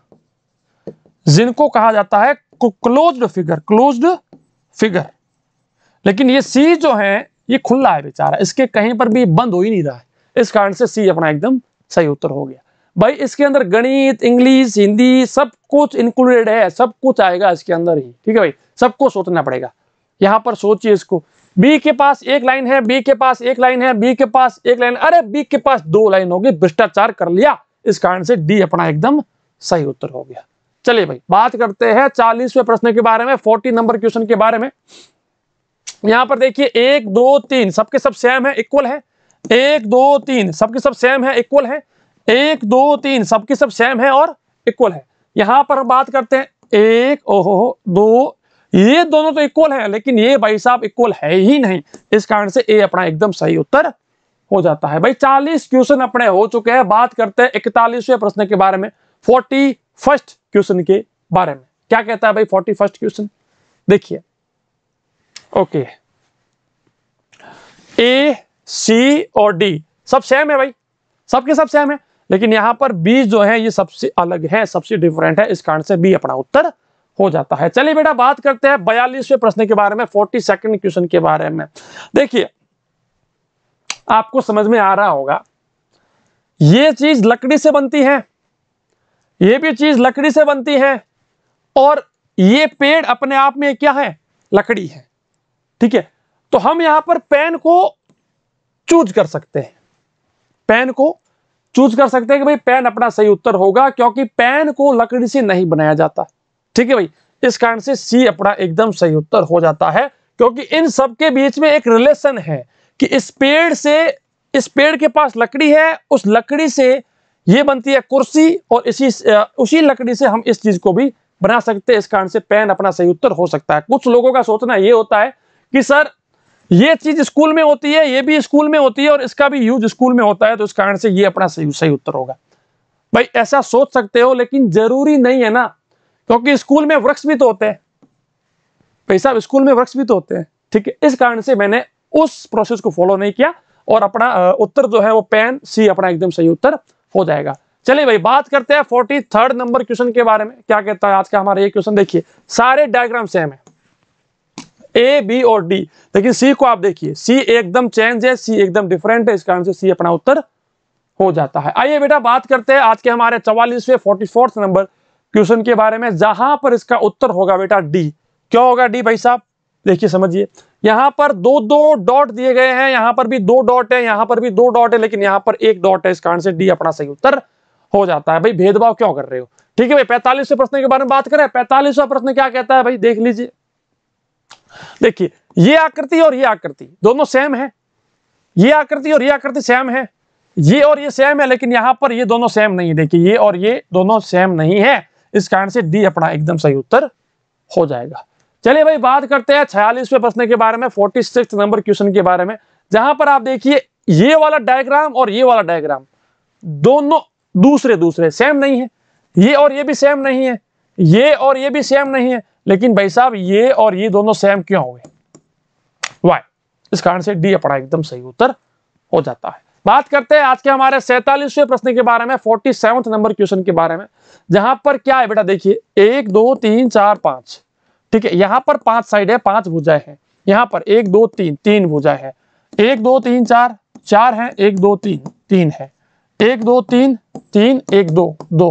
जिनको कहा जाता है क्लोज्ड फिगर क्लोज्ड फिगर लेकिन ये सी जो है ये खुला है बेचारा इसके कहीं पर भी बंद हो ही नहीं रहा है इस कारण से सी अपना एकदम सही उत्तर हो गया भाई इसके अंदर गणित इंग्लिश हिंदी सब कुछ इंक्लूडेड है सब कुछ आएगा इसके अंदर ही ठीक है भाई सबको सोचना पड़ेगा यहाँ पर सोचिए इसको बी के पास एक लाइन है बी के पास एक लाइन है बी के पास एक लाइन अरे बी के पास दो लाइन होगी भ्रष्टाचार कर लिया इस कारण से डी अपना एकदम सही उत्तर हो गया चलिए भाई बात करते हैं चालीसवें प्रश्न के बारे में फोर्टी नंबर क्वेश्चन के बारे में यहां पर देखिए एक दो तीन सबके सब सेम है इक्वल है एक दो तीन सबके सब सेम है इक्वल है एक दो तीन सबकी सब सेम है और इक्वल है यहां पर बात करते हैं एक ओहो दो ये दोनों तो इक्वल है लेकिन ये भाई साहब इक्वल है ही नहीं इस कारण से ए अपना एकदम सही उत्तर हो जाता है भाई चालीस क्वेश्चन अपने हो चुके हैं बात करते हैं इकतालीसवें प्रश्न के बारे में फोर्टी फर्स्ट क्वेश्चन के बारे में क्या कहता है भाई फोर्टी फर्स्ट क्वेश्चन देखिए ओके ए सी और डी सब सेम है भाई सबके सब सेम है लेकिन यहाँ पर बी जो है ये सबसे अलग है सबसे डिफरेंट है इस कारण से बी अपना उत्तर हो जाता है चलिए बेटा बात करते हैं बयालीसवें प्रश्न के बारे में फोर्टी सेकेंड क्वेश्चन के बारे में देखिए आपको समझ में आ रहा होगा ये चीज लकड़ी से बनती है ये भी चीज लकड़ी से बनती है और ये पेड़ अपने आप में क्या है लकड़ी है ठीक है तो हम यहां पर पेन को चूज कर सकते हैं पेन को चूज कर सकते हैं कि भाई पैन अपना सही उत्तर होगा क्योंकि पैन को लकड़ी से नहीं बनाया जाता ठीक है भाई इस कारण से सी अपना एकदम सही उत्तर हो जाता है क्योंकि इन सब के बीच में एक रिलेशन है कि इस पेड़ से इस पेड़ के पास लकड़ी है उस लकड़ी से ये बनती है कुर्सी और इसी उसी लकड़ी से हम इस चीज को भी बना सकते हैं इस कारण से पेन अपना सही उत्तर हो सकता है कुछ लोगों का सोचना ये होता है कि सर ये चीज स्कूल में होती है ये भी स्कूल में होती है और इसका भी यूज स्कूल में होता है तो इस कारण से ये अपना सही सही उत्तर होगा भाई ऐसा सोच सकते हो लेकिन जरूरी नहीं है ना क्योंकि स्कूल में वृक्ष भी तो होते हैं भाई साहब स्कूल में वृक्ष भी तो होते हैं ठीक है इस कारण से मैंने उस प्रोसेस को फॉलो नहीं किया और अपना उत्तर जो है वो पेन सी अपना एकदम सही उत्तर हो जाएगा चलिए भाई बात करते हैं फोर्टी थर्ड नंबर क्वेश्चन के बारे में क्या कहता है आज का हमारा ये क्वेश्चन देखिए सारे डायग्राम सेम है ए बी और डी लेकिन सी को आप देखिए सी एकदम चेंज है सी एकदम डिफरेंट है इस कारण से सी अपना उत्तर हो जाता है आइए बेटा बात करते हैं आज के हमारे चवालीसवे फोर्टी फोर्थ नंबर क्वेश्चन के बारे में जहां पर इसका उत्तर होगा बेटा डी क्या होगा डी भाई साहब देखिए समझिए यहां पर दो दो डॉट दिए गए हैं यहां पर भी दो डॉट है यहां पर भी दो डॉट है लेकिन यहाँ पर एक डॉट है इस कारण से डी अपना सही उत्तर हो जाता है भाई भेदभाव क्यों कर रहे हो ठीक है भाई पैंतालीसवें प्रश्न के बारे में बात करें पैंतालीसवा प्रश्न क्या कहता है भाई देख लीजिए देखिए ये आकृति और ये आकृति दोनों सेम है ये आकृति और ये आकृति सेम है ये और ये सेम है लेकिन यहां पर ये दोनों सेम नहीं है देखिए ये और ये दोनों सेम नहीं है इस कारण से डी अपना एकदम सही उत्तर हो जाएगा चलिए भाई बात करते हैं छियालीसवें प्रश्न के बारे में फोर्टी सिक्स नंबर क्वेश्चन के बारे में जहां पर आप देखिए ये वाला डायग्राम और ये वाला डायग्राम दोनों दूसरे दूसरे सेम नहीं है ये और ये भी सेम नहीं है ये और ये भी सेम नहीं है लेकिन भाई साहब ये और ये दोनों सेम क्यों हो गए वाई इस कारण से डी अपना एकदम सही उत्तर हो जाता है बात करते हैं आज के हमारे सैतालीसवें प्रश्न के बारे में फोर्टी सेवंथ नंबर क्वेश्चन के बारे में जहां पर क्या है बेटा देखिए एक दो तीन चार पांच ठीक है यहां पर पांच साइड है पांच भुजाएं हैं यहां पर एक दो तीन तीन भुजाएं हैं एक दो तीन चार चार हैं एक दो तीन तीन है एक दो तीन तीन एक दो दो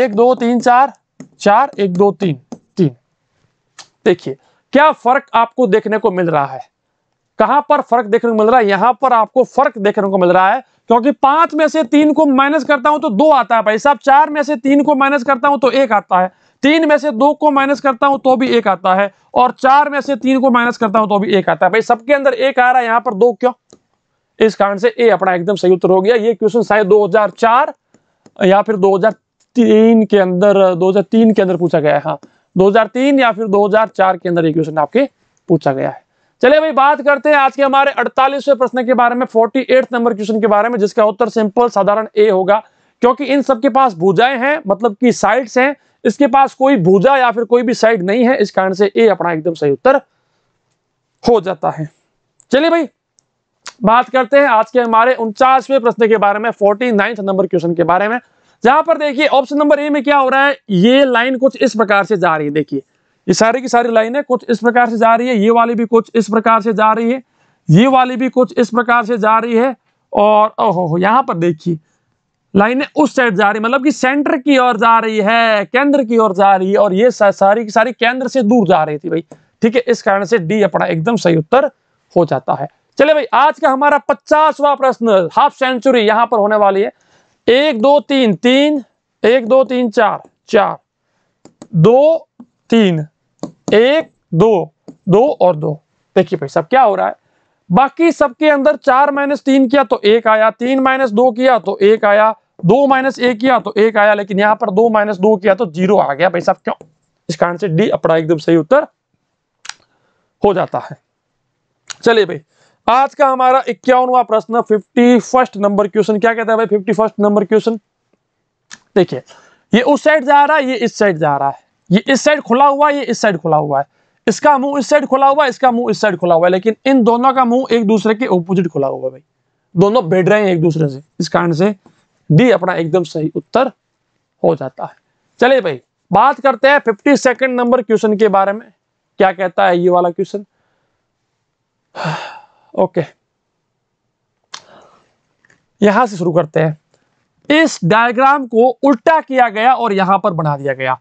एक दो तीन चार चार एक दो तीन देखिए क्या फर्क आपको देखने को मिल रहा है कहां पर फर्क देखने को मिल रहा है यहां पर आपको फर्क देखने को मिल रहा है क्योंकि पांच में से तीन को माइनस करता हूं तो दो आता है भाई साहब चार में से तीन को माइनस करता हूं तो एक आता है तीन में से दो को माइनस करता हूं तो भी एक आता है और चार में से तीन को माइनस करता हूं तो भी एक आता है भाई सबके अंदर एक आ रहा है यहां पर दो क्यों इस कारण से ए अपना एकदम सही उत्तर हो गया ये क्वेश्चन शायद 2004 या फिर 2003 के अंदर 2003 के अंदर पूछा गया है हाँ 2003 या फिर 2004 के अंदर ये क्वेश्चन आपके पूछा गया है चलिए भाई बात करते हैं आज के हमारे अड़तालीसवें प्रश्न के बारे में फोर्टी नंबर क्वेश्चन के बारे में जिसका उत्तर सिंपल साधारण ए होगा क्योंकि इन सबके पास भूजाएं हैं मतलब कि साइड्स हैं इसके पास कोई भूजा या फिर कोई भी साइड नहीं है इस कारण से ए अपना एकदम सही उत्तर हो जाता है चलिए भाई बात करते हैं आज के हमारे उनचासवें प्रश्न के बारे में फोर्टी नंबर क्वेश्चन के बारे में जहां पर देखिए ऑप्शन नंबर ए में क्या हो रहा है ये लाइन कुछ इस प्रकार से जा रही है देखिए ये सारी की सारी लाइन है कुछ इस प्रकार से जा रही है ये वाली भी कुछ इस प्रकार से जा रही है ये वाली भी कुछ इस प्रकार से जा रही है और ओहो यहाँ पर देखिए लाइनें उस साइड जा रही मतलब कि सेंटर की ओर जा रही है केंद्र की ओर जा रही है और ये सारी की सारी केंद्र से दूर जा रही थी भाई ठीक है इस कारण से डी अपना एकदम सही उत्तर हो जाता है चले भाई आज का हमारा पचासवा प्रश्न हाफ सेंचुरी यहां पर होने वाली है एक दो तीन तीन एक दो तीन चार चार दो तीन एक दो दो और दो देखिए भाई सब क्या हो रहा है बाकी सबके अंदर चार माइनस तीन किया तो एक आया तीन माइनस दो किया तो एक आया दो माइनस एक किया तो एक आया लेकिन यहां पर दो माइनस दो किया तो जीरो आ गया भाई साहब क्यों इस कारण से डी अपना एकदम सही उत्तर हो जाता है चलिए भाई आज का हमारा इक्यावनवा प्रश्न फिफ्टी फर्स्ट नंबर क्वेश्चन क्या कहता है भाई फिफ्टी फर्स्ट नंबर क्वेश्चन देखिए ये उस साइड जा रहा है ये इस साइड जा रहा है ये इस साइड खुला हुआ है ये इस साइड खुला हुआ है इसका मुंह इस साइड खुला हुआ है इसका मुंह इस साइड खुला हुआ है लेकिन इन दोनों का मुंह एक दूसरे के ऑपोजिट खुला हुआ है भाई दोनों बैठ रहे हैं एक दूसरे से इस कारण से डी अपना एकदम सही उत्तर हो जाता है चलिए भाई बात करते हैं फिफ्टी सेकेंड नंबर क्वेश्चन के बारे में क्या कहता है ये वाला क्वेश्चन ओके यहां से शुरू करते हैं इस डायग्राम को उल्टा किया गया और यहां पर बना दिया गया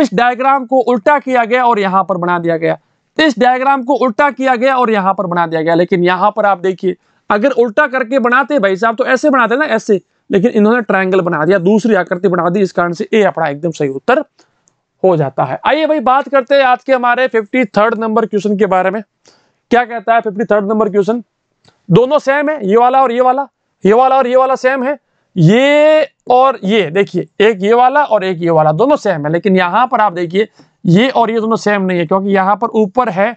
इस डायग्राम को उल्टा किया गया और यहां पर बना दिया गया इस डायग्राम को उल्टा किया गया और यहां पर बना दिया गया लेकिन यहां पर आप देखिए अगर उल्टा करके बनाते भाई साहब तो ऐसे बनाते ना ऐसे लेकिन इन्होंने ट्रायंगल बना दिया दूसरी आकृति बना दी इस कारण से ए अपना एकदम सही उत्तर हो जाता है आइए भाई बात करते हैं आज के हमारे फिफ्टी थर्ड नंबर क्वेश्चन के बारे में क्या कहता है फिफ्टी थर्ड नंबर क्वेश्चन दोनों सेम है ये वाला और ये वाला ये वाला और ये वाला सेम है ये और ये देखिए एक ये वाला और एक ये वाला दोनों सेम है लेकिन यहां पर आप देखिए ये और ये दोनों सेम नहीं है क्योंकि यहां पर ऊपर है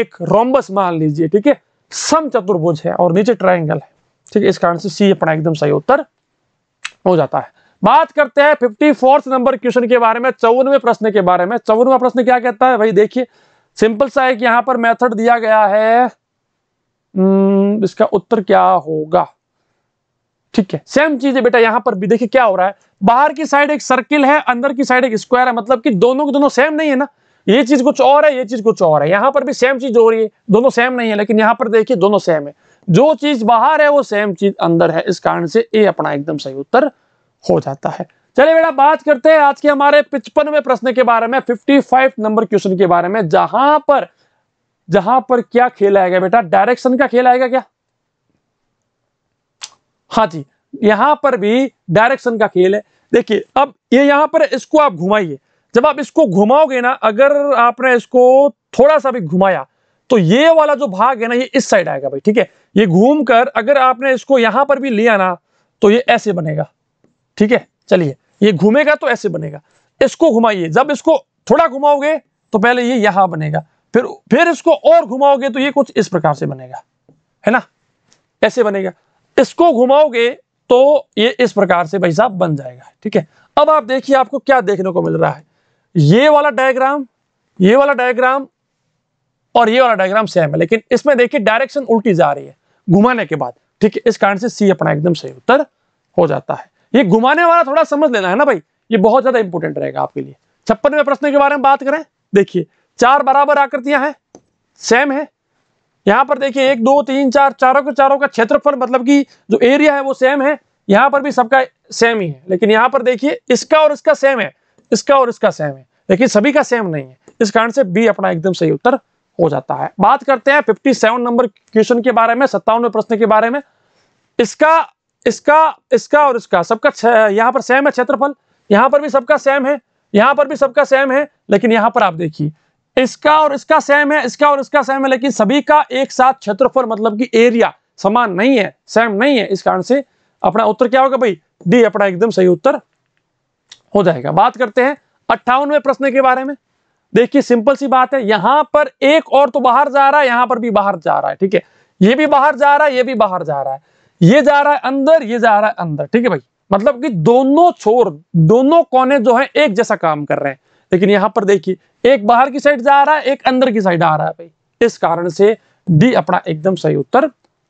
एक रोम्बस मान लीजिए ठीक है सम चतुर्भुज है और नीचे ट्रायंगल है ठीक है इस कारण से सी अपना एकदम सही उत्तर हो जाता है बात करते हैं फिफ्टी फोर्थ नंबर क्वेश्चन के बारे में चौवनवे प्रश्न के बारे में चौवनवा प्रश्न क्या कहता है भाई देखिए सिंपल सा एक यहां पर मेथड दिया गया है हम्म, इसका उत्तर क्या होगा ठीक है सेम चीज है बेटा यहां पर भी देखिए क्या हो रहा है बाहर की साइड एक सर्किल है अंदर की साइड एक स्क्वायर है मतलब कि दोनों के दोनों सेम नहीं है ना ये चीज कुछ और है ये चीज कुछ और है यहां पर भी सेम चीज हो रही है दोनों सेम नहीं है लेकिन यहां पर देखिए दोनों सेम है जो चीज बाहर है वो सेम चीज अंदर है इस कारण से ए अपना एकदम सही उत्तर हो जाता है चलिए बेटा बात करते हैं आज के हमारे पिचपनवे प्रश्न के बारे में 55 नंबर क्वेश्चन के बारे में जहां पर जहां पर क्या खेल आएगा बेटा डायरेक्शन का खेल आएगा क्या हाँ जी यहां पर भी डायरेक्शन का खेल है देखिए अब ये यह यहां पर इसको आप घुमाइए जब आप इसको घुमाओगे ना अगर आपने इसको थोड़ा सा भी घुमाया तो ये वाला जो भाग है ना ये इस साइड आएगा भाई ठीक है ये घूमकर अगर आपने इसको यहां पर भी लिया ना तो ये ऐसे बनेगा ठीक है चलिए ये घूमेगा तो ऐसे बनेगा इसको घुमाइए जब इसको थोड़ा घुमाओगे तो पहले ये यहां बनेगा फिर फिर इसको और घुमाओगे तो ये कुछ इस प्रकार से बनेगा है ना ऐसे बनेगा इसको घुमाओगे तो ये इस प्रकार से भाई साहब बन जाएगा ठीक है अब आप देखिए आपको क्या देखने को मिल रहा है ये वाला डायग्राम ये वाला डायग्राम और ये वाला डायग्राम सेम है लेकिन इसमें देखिए डायरेक्शन उल्टी जा रही है घुमाने के बाद ठीक है इस कारण से सी अपना एकदम सही उत्तर हो जाता है ये घुमाने वाला थोड़ा समझ लेना है ना भाई ये बहुत ज्यादा इंपॉर्टेंट रहेगा आपके लिए छप्पनवे प्रश्न के बारे में बात करें देखिए चार बराबर आकृतियां हैं सेम है यहां पर देखिए एक दो तीन चार चारों के चारों का क्षेत्रफल मतलब कि जो एरिया है वो सेम है यहां पर भी सबका सेम ही है लेकिन यहां पर देखिए इसका और इसका सेम है इसका और इसका सेम है लेकिन सभी का सेम नहीं है इस कारण से बी अपना एकदम सही उत्तर हो जाता है बात करते हैं 57 नंबर क्वेश्चन के बारे में सत्तावनवे प्रश्न के बारे में इसका इसका इसका और इसका सबका यहाँ पर सेम है क्षेत्रफल यहाँ पर भी सबका सेम है यहाँ पर भी सबका सेम है लेकिन यहाँ पर आप देखिए इसका और इसका सेम है इसका और इसका सेम है लेकिन सभी का एक साथ क्षेत्रफल मतलब कि एरिया समान नहीं है सेम नहीं है इस कारण से अपना उत्तर क्या होगा भाई डी अपना एकदम सही उत्तर हो जाएगा बात करते हैं अट्ठावनवे प्रश्न के बारे में देखिए सिंपल सी बात है यहां पर एक और तो बाहर जा रहा है यहां पर भी बाहर जा रहा है ठीक है ये भी बाहर जा रहा है ये भी बाहर जा रहा है ये जा रहा है अंदर ये जा रहा है अंदर ठीक है भाई मतलब कि दोनों छोर दोनों कोने जो है एक जैसा काम कर रहे हैं लेकिन यहां पर देखिए एक बाहर की साइड जा रहा है एक अंदर की साइड आ रहा है भाई इस कारण से डी अपना एकदम सही उत्तर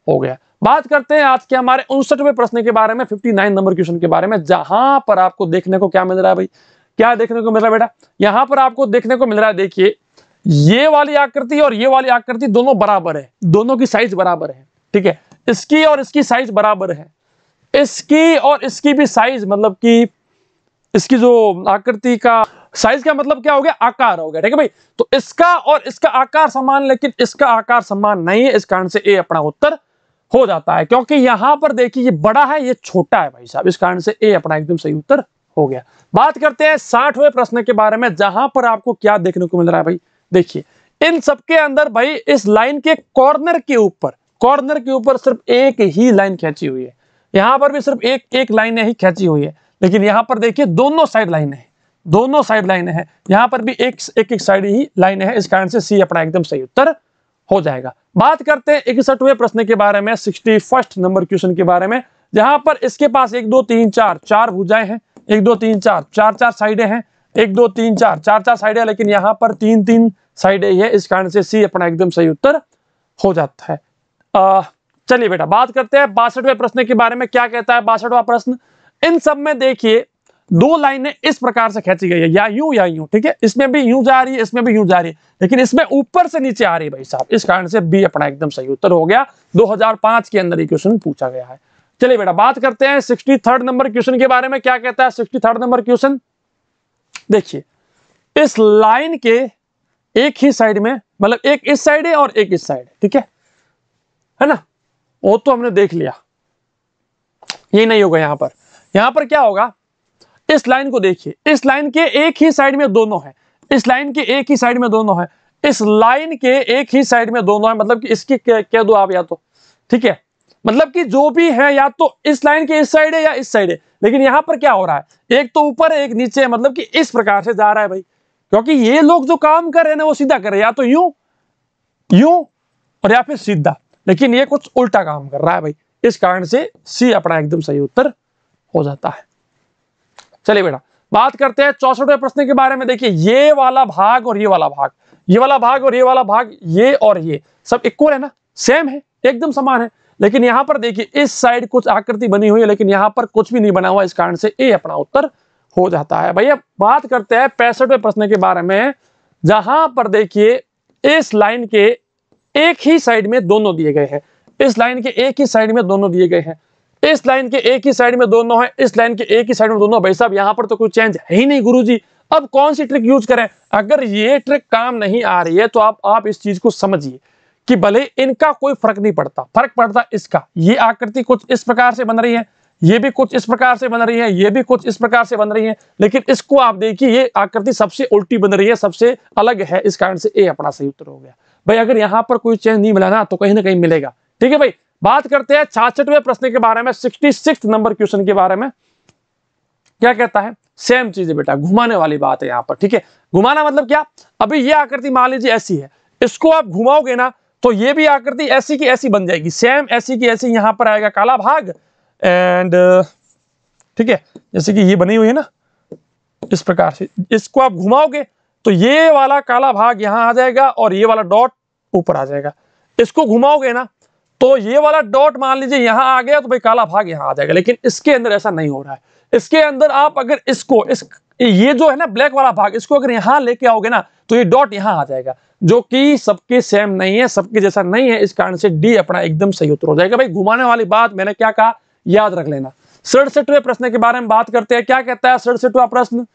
हो गया बात करते हैं आज के हमारे उनसठवें प्रश्न के बारे में नाइन नंबर क्वेश्चन के बारे में जहां पर आपको देखने को क्या मिल रहा है भाई क्या देखने को मिल रहा है बेटा यहां पर आपको देखने को मिल रहा है देखिए ये वाली आकृति और ये वाली आकृति दोनों बराबर है दोनों की साइज बराबर है ठीक है इसकी और इसकी साइज बराबर है इसकी और इसकी भी साइज मतलब कि इसकी जो आकृति का साइज का मतलब क्या हो गया आकार हो गया ठीक है भाई तो इसका और इसका आकार समान लेकिन इसका आकार समान नहीं है इस कारण से ए अपना उत्तर हो जाता है क्योंकि यहां पर देखिए ये बड़ा है ये छोटा है भाई साहब इस कारण से ए अपना एकदम सही उत्तर हो गया बात करते हैं साठवें प्रश्न के बारे में जहां पर आपको क्या देखने को मिल रहा है भाई देखिए इन सबके अंदर भाई इस लाइन के कॉर्नर के ऊपर कॉर्नर के ऊपर सिर्फ एक ही लाइन खींची हुई है यहाँ पर भी सिर्फ एक एक लाइन ही खींची हुई है लेकिन यहाँ पर देखिए दोनों साइड लाइन है दोनों साइड लाइन है यहाँ पर भी एक एक, एक साइड ही लाइन है इस कारण से सी अपना एकदम सही उत्तर हो जाएगा बात करते हैं इकसठवें प्रश्न के बारे में सिक्सटी फर्स्ट नंबर क्वेश्चन के बारे में जहां पर इसके पास एक दो तीन चार चार भूजाए हैं एक दो तीन चार चार चार साइडें हैं एक दो तीन चार चार चार है लेकिन यहाँ पर तीन तीन साइड ही है इस कारण से सी अपना एकदम सही उत्तर हो जाता है चलिए बेटा बात करते हैं बासठवें प्रश्न के बारे में क्या कहता है बासठवा प्रश्न इन सब में देखिए दो लाइनें इस प्रकार से खींची गई है या यूं या यूं ठीक है इसमें भी यूं जा रही है इसमें भी यूं जा रही है लेकिन इसमें ऊपर से नीचे आ रही है भाई साहब इस कारण से बी अपना एकदम सही उत्तर हो गया 2005 के अंदर ही क्वेश्चन पूछा गया है चलिए बेटा बात करते हैं सिक्सटी थर्ड नंबर क्वेश्चन के बारे में क्या कहता है सिक्सटी थर्ड नंबर क्वेश्चन देखिए इस लाइन के एक ही साइड में मतलब एक इस साइड है और एक इस साइड ठीक है है ना वो तो हमने देख लिया ये नहीं होगा यहां पर यहां पर क्या होगा इस लाइन को देखिए इस लाइन के एक ही साइड में दोनों है इस लाइन के एक ही साइड में दोनों है इस लाइन के एक ही साइड में दोनों है मतलब कि इसकी कह दो आप या तो ठीक है मतलब कि जो भी है या तो इस लाइन के इस साइड है या इस साइड है लेकिन यहां पर क्या हो रहा है एक तो ऊपर है एक नीचे है मतलब कि इस प्रकार से जा रहा है भाई क्योंकि ये लोग जो काम कर रहे हैं ना वो सीधा कर रहे हैं या तो यूं यूं और या फिर सीधा लेकिन ये कुछ उल्टा काम कर रहा है भाई इस कारण से सी अपना एकदम सही उत्तर हो जाता है चलिए बेटा बात करते हैं चौसठवें प्रश्न के बारे में देखिए ये वाला भाग और ये वाला भाग ये वाला भाग और ये वाला भाग ये और ये सब इक्वल है ना सेम है एकदम समान है लेकिन यहां पर देखिए इस साइड कुछ आकृति बनी हुई है लेकिन यहां पर कुछ भी नहीं बना हुआ इस कारण से ए अपना उत्तर हो जाता है भैया बात करते हैं पैंसठवें प्रश्न के बारे में जहां पर देखिए इस लाइन के एक ही साइड में दोनों दिए गए हैं इस लाइन के एक ही साइड में दोनों दिए गए हैं इस लाइन के एक ही साइड में दोनों है इस लाइन के एक ही साइड में दोनों भाई साहब यहाँ पर तो कोई चेंज है ही नहीं गुरुजी अब कौन सी ट्रिक यूज करें अगर ये ट्रिक काम नहीं आ रही है तो आप आप इस चीज को समझिए कि भले इनका कोई फर्क नहीं पड़ता फर्क पड़ता इसका ये आकृति कुछ इस प्रकार से बन रही है ये भी कुछ इस प्रकार से बन रही है ये भी कुछ इस प्रकार से बन रही है लेकिन इसको आप देखिए ये आकृति सबसे उल्टी बन रही है सबसे अलग है इस कारण से ए अपना सही उत्तर हो गया भाई अगर यहाँ पर कोई चेंज नहीं मिला ना तो कहीं ना कहीं मिलेगा ठीक है भाई बात करते हैं छाछठवें प्रश्न के बारे में सिक्सटी नंबर क्वेश्चन के बारे में क्या कहता है सेम चीज है बेटा घुमाने वाली बात है यहाँ पर ठीक है घुमाना मतलब क्या अभी ये आकृति मान लीजिए ऐसी है इसको आप घुमाओगे ना तो ये भी आकृति ऐसी की ऐसी बन जाएगी सेम ऐसी की ऐसी यहाँ पर आएगा काला भाग एंड ठीक है जैसे कि ये बनी हुई है ना इस प्रकार से इसको आप घुमाओगे तो ये वाला काला भाग यहां आ जाएगा और ये वाला डॉट ऊपर आ जाएगा इसको घुमाओगे ना तो ये वाला डॉट मान लीजिए यहां आ गया तो भाई काला भाग यहां आ जाएगा लेकिन इसके अंदर ऐसा नहीं हो रहा है इसके अंदर आप अगर इसको इस ये जो है ना ब्लैक वाला भाग इसको अगर यहां लेके आओगे ना तो ये डॉट यहां आ जाएगा जो कि सबके सेम नहीं है सबके जैसा नहीं है इस कारण से डी अपना एकदम सही उत्तर हो जाएगा भाई घुमाने वाली बात मैंने क्या कहा याद रख लेना सड़सठवें प्रश्न के बारे में बात करते हैं क्या कहता है सड़सठवा प्रश्न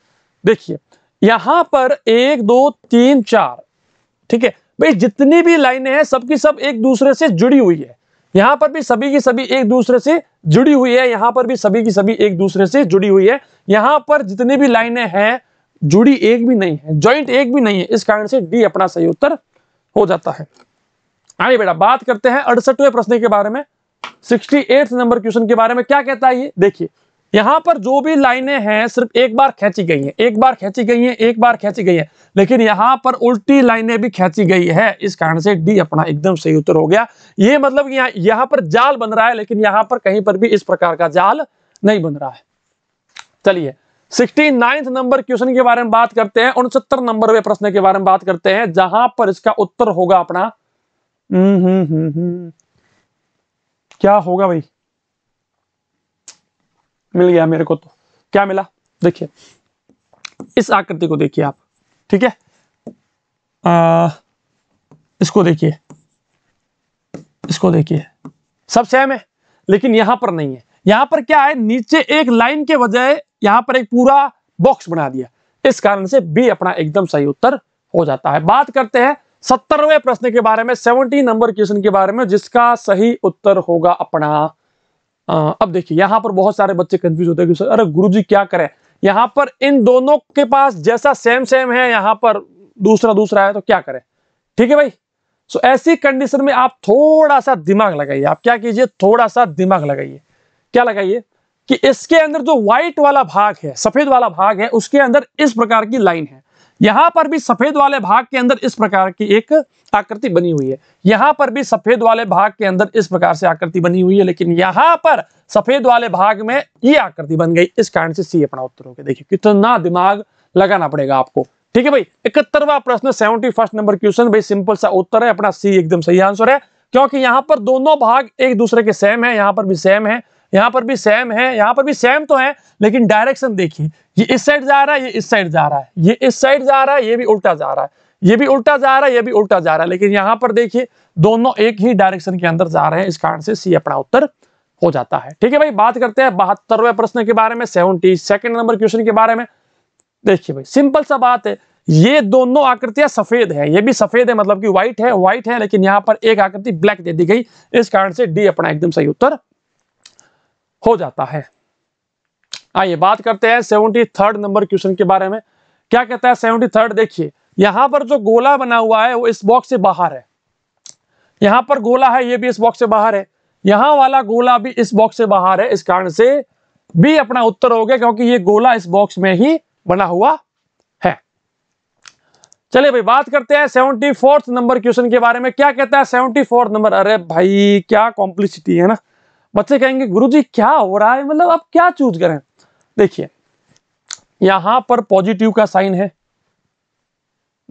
देखिए यहां पर एक दो तीन चार ठीक है भाई जितनी भी लाइनें हैं सबकी सब एक दूसरे से जुड़ी हुई है यहां पर भी सभी की सभी एक दूसरे से जुड़ी हुई है यहां पर भी सभी की सभी एक दूसरे से जुड़ी हुई है यहां पर जितनी भी लाइनें हैं जुड़ी एक भी नहीं है ज्वाइंट एक भी नहीं है इस कारण से डी अपना सही उत्तर हो जाता है आइए बेटा बात करते हैं अड़सठवें प्रश्न के बारे में सिक्सटी नंबर क्वेश्चन के बारे में क्या कहता है ये देखिए यहां पर जो भी लाइनें हैं सिर्फ एक बार खींची गई हैं एक बार खींची गई हैं एक बार खींची गई हैं लेकिन यहां पर उल्टी लाइनें भी खींची गई है इस कारण से डी अपना एकदम सही उत्तर हो गया ये मतलब यहां यहां पर जाल बन रहा है लेकिन यहाँ पर कहीं पर भी इस प्रकार का जाल नहीं बन रहा है चलिए सिक्सटी नाइन्थ नंबर क्वेश्चन के बारे में बात करते हैं उनसत्तर नंबर वे प्रश्न के बारे में बात करते हैं जहां पर इसका उत्तर होगा अपना हम्म हम्म हम्म, हम्म। क्या होगा भाई मिल गया मेरे को तो क्या मिला देखिए इस आकृति को देखिए आप ठीक है इसको देखिए इसको देखिए सब सेम है लेकिन यहां पर नहीं है यहां पर क्या है नीचे एक लाइन के बजाय यहां पर एक पूरा बॉक्स बना दिया इस कारण से बी अपना एकदम सही उत्तर हो जाता है बात करते हैं सत्तरवें प्रश्न के बारे में सेवनटीन नंबर क्वेश्चन के बारे में जिसका सही उत्तर होगा अपना अब देखिए यहां पर बहुत सारे बच्चे कंफ्यूज होते हैं कि अरे गुरुजी क्या करें यहां पर इन दोनों के पास जैसा सेम सेम है यहां पर दूसरा दूसरा है तो क्या करें ठीक है भाई सो ऐसी कंडीशन में आप थोड़ा सा दिमाग लगाइए आप क्या कीजिए थोड़ा सा दिमाग लगाइए क्या लगाइए कि इसके अंदर जो व्हाइट वाला भाग है सफेद वाला भाग है उसके अंदर इस प्रकार की लाइन है यहां पर भी सफेद वाले भाग के अंदर इस प्रकार की एक आकृति बनी हुई है यहां पर भी सफेद वाले भाग के अंदर इस प्रकार से आकृति बनी हुई है लेकिन यहां पर सफेद वाले भाग में ये आकृति बन गई इस कारण से सी अपना उत्तर हो गया देखिए कितना दिमाग लगाना पड़ेगा आपको ठीक है भाई इकहत्तरवा प्रश्न सेवेंटी फर्स्ट नंबर क्वेश्चन भाई सिंपल सा उत्तर है अपना सी एकदम सही आंसर है क्योंकि यहां पर दोनों भाग एक दूसरे के सेम है यहां पर भी सेम है यहां पर भी सेम है यहाँ पर भी सेम तो है लेकिन डायरेक्शन देखिए ये इस साइड जा रहा है ये इस साइड जा रहा है ये इस साइड जा रहा है ये भी उल्टा जा रहा है ये भी उल्टा जा रहा है ये भी उल्टा जा रहा है लेकिन यहाँ पर देखिए दोनों एक ही डायरेक्शन के अंदर जा रहे हैं इस कारण से सी अपना उत्तर हो जाता है ठीक है भाई बात करते हैं बहत्तरवे प्रश्न के बारे में सेवनटी सेकेंड नंबर क्वेश्चन के बारे में देखिए भाई सिंपल सा बात है ये दोनों आकृतियां सफेद है ये भी सफेद है मतलब कि व्हाइट है व्हाइट है लेकिन यहाँ पर एक आकृति ब्लैक दे दी गई इस कारण से डी अपना एकदम सही उत्तर हो जाता है आइए बात करते हैं सेवेंटी थर्ड नंबर क्वेश्चन के बारे में क्या कहता है सेवेंटी थर्ड देखिए यहां पर जो गोला बना हुआ है वो इस बॉक्स से बाहर है यहां पर गोला है ये भी इस बॉक्स से बाहर है यहां वाला गोला भी इस बॉक्स से बाहर है इस कारण से भी अपना उत्तर हो गया क्योंकि ये गोला इस बॉक्स में ही बना हुआ है चलिए भाई बात करते हैं सेवेंटी फोर्थ नंबर क्वेश्चन के बारे में क्या कहता है सेवेंटी फोर्थ नंबर अरे भाई क्या कॉम्प्लिसिटी है ना बच्चे कहेंगे गुरुजी क्या हो रहा है मतलब आप क्या चूज करें देखिए यहां पर पॉजिटिव का साइन है